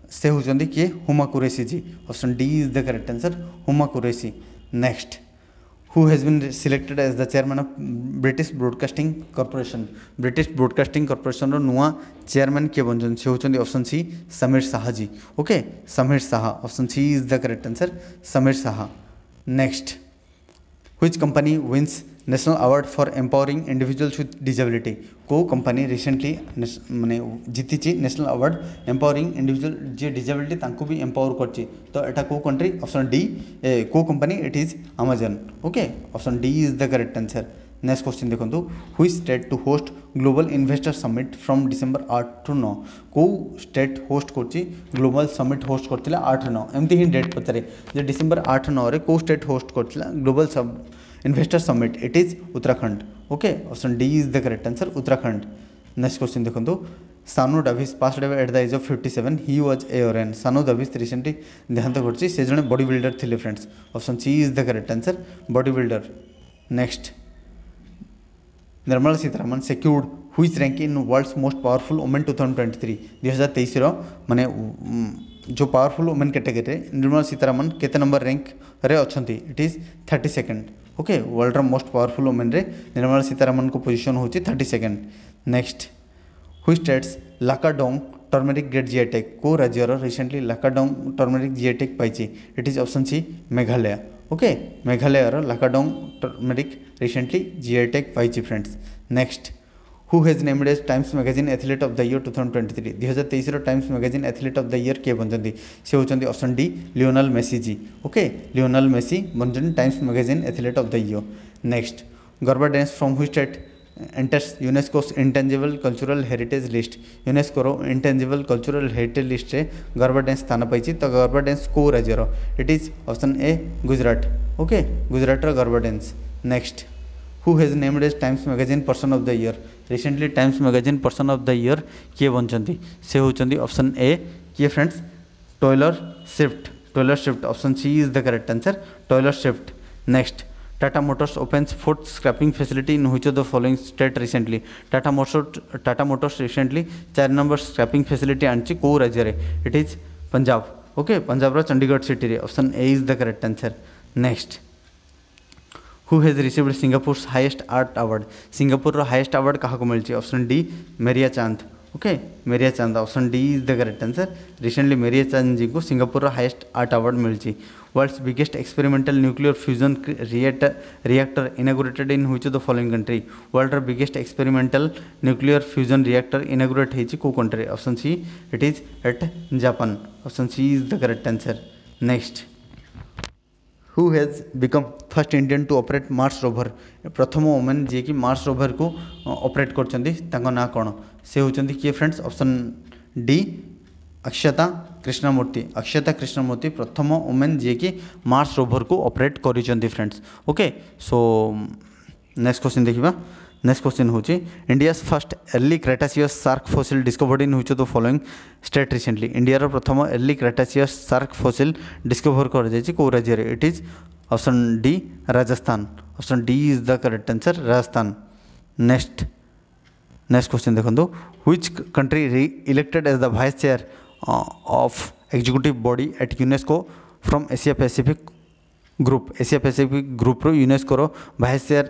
Speaker 1: से हूँ किए Huma Qureshi ji option D is the correct answer Huma Qureshi next who has been selected as the chairman of British Broadcasting Corporation British Broadcasting Corporation रो नुआ चेयरमैन किए बन से होचंदी option C Samir Saha ji okay Samir Shah option C is the correct answer Samir Shah next which company wins national award for empowering individuals with disability को company recently मैंने जीति national award empowering individual जी डिजेबिलिटी तांको भी एम्पावर करछि तो एटा को कंट्री ऑप्शन डी को company it is Amazon okay option D is the correct answer next question देखो which state to host global investor summit from December आठ टू नौ कौ स्टेट होस्ट कर ग्लोबल समिट होस्ट कर आठ नौ एमती ही date पचारे December आठ नौ कौ स्टेट होस्ट कर ग्लोबल सब investor summit it is Uttarakhand okay option D is the correct answer Uttarakhand next question देखो Shawn Davis passed away at the age of fifty seven he was an Shawn Davis recently देहांत कर bodybuilder थे friends option C is the correct answer bodybuilder next Nirmala Sitharaman secured which rank in world's most powerful women two thousand twenty three दुई हजार तेईस मैंने जो powerful women category Nirmala Sitharaman के number rank अच्छा it is thirty second okay वर्ल्डर most powerful women रे निर्मला सीतारामन को पोजिशन होती thirty second next which states Lakadong turmeric great GI tag को राज्यर रिसेंटली लाकाडोंग टर्मेरिक जिआईटेक पाई it is option C Meghalaya okay Meghalaya और लाकाडोंग टर्मरिक रिसेंटली फाइव जी friends next who has named as Times magazine athlete of the year two thousand twenty three दुई हजार तेईस Times magazine athlete of the year किए बन से होती option D Lionel Messi ji okay Lionel Messi बन Times magazine athlete of the year next Garba dance from which state enters UNESCO intangible cultural heritage list UNESCO intangible cultural heritage list Garba dance स्थान पाई तो Garba dance को राज्यर it is option A Gujarat okay गुजराटर Garba dance next who hedge name is Times magazine person of the year recently Times magazine person of the year किए बनते से होती ऑप्शन ए किए friends Taylor Swift Taylor Swift option C is the correct answer Taylor Swift next Tata Motors opens fourth scrapping facility in which of the following state recently Tata Motors Tata Motors recently चार number scrapping facility आँच कौ राज्य it is Punjab okay Punjab Chandigarh city option A is the correct answer next who has received Singapore highest art award Singapore highest award क्या मिली option D Meriya Chand okay Meriya Chand option D is the correct answer recently Meriya Chand ji को Singapore highest art award मिली world's biggest experimental nuclear fusion reactor reactor inaugurated in which the following country world biggest experimental nuclear fusion reactor inaugurate हो country option C it is at Japan option C is the correct answer next who has become first Indian to operate Mars rover प्रथम women जीक Mars rover को operate करा कौन से होंगे किए friends option D Akshata Krishnamurthy Akshata Krishnamurthy प्रथम वुमेन जी की मार्स रोभर को अपरेट कर friends okay so next question देखा नेक्स्ट क्वेश्चन हूँ India first early cretaceous shark fossil discovered in हो फलोइंग स्टेट रिसेंटली इंडियार प्रथम early cretaceous shark fossil discover कर राज्य राज्य it is option D Rajasthan option D is the correct answer Rajasthan next next question देखो which country रि elected as the vice chair of executive body at UNESCO from Asia Pacific group Asia Pacific group यूनेस्कोर बाह्य सेयार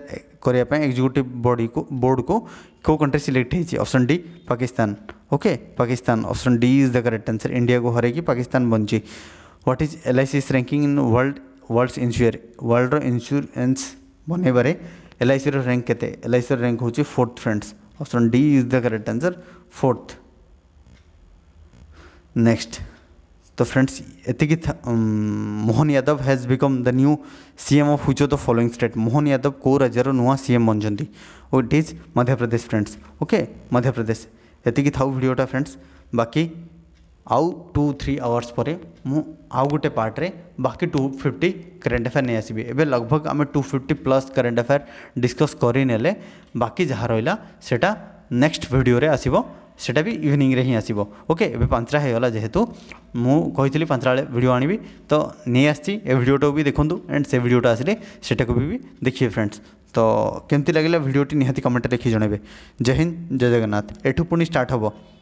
Speaker 1: करने executive body को board को कौ country select जी option D Pakistan okay Pakistan option D is the correct answer India को हर पाकिस्तान बनी what is L ranking in world world's insure world insurance बनइबार बारे एलआईसी रो रैंक केते एलआईसी रो रैंक हूँ fourth friends option D is the correct answer fourth next तो फ्रेंड्स एतिकित Mohan Yadav has become the new CM of which the following state Mohan Yadav को राज्यर नुआ सीएम बनती और it is Madhya Pradesh friends okay Madhya Pradesh एतिकी भिडटा फ्रेंड्स बाकी आउ टू थ्री आवर्स पर मु आउ गोटे पार्ट्रे बाकी टू फिफ्टी करेन्ट अफेयर नहीं आसबि एवं लगभग आम two fifty plus current affair discuss करे बाकी जहाँ रहा नेक्स्ट भिडियो आसब সেটা ବି ଇଭିନିଂରେ ହିଁ ଆସିବ ଓକେ ଏବେ ପାଞ୍ଚଟା ହେଇଗଲା ଯେହେତୁ ମୁଁ କହିଥିଲି ପାଞ୍ଚଟା ବେଳେ ଭିଡ଼ିଓ ଆଣିବି ତ ନେଇ ଆସିଛି ଏ ଭିଡ଼ିଓଟାକୁ ବି ଦେଖନ୍ତୁ ଆଣ୍ଡ ସେ ଭିଡ଼ିଓଟା ଆସିଲେ ସେଟାକୁ ବି ଦେଖିବେ ଫ୍ରେଣ୍ଡସ୍ ତ କେମିତି ଲାଗିଲା ଭିଡ଼ିଓଟି ନିହାତି କମେଣ୍ଟରେ ଲେଖି ଜଣାଇବେ ଜୟ ହିନ୍ଦ ଜୟ ଜଗନ୍ନାଥ ଏଠୁ ପୁଣି ଷ୍ଟାର୍ଟ ହେବ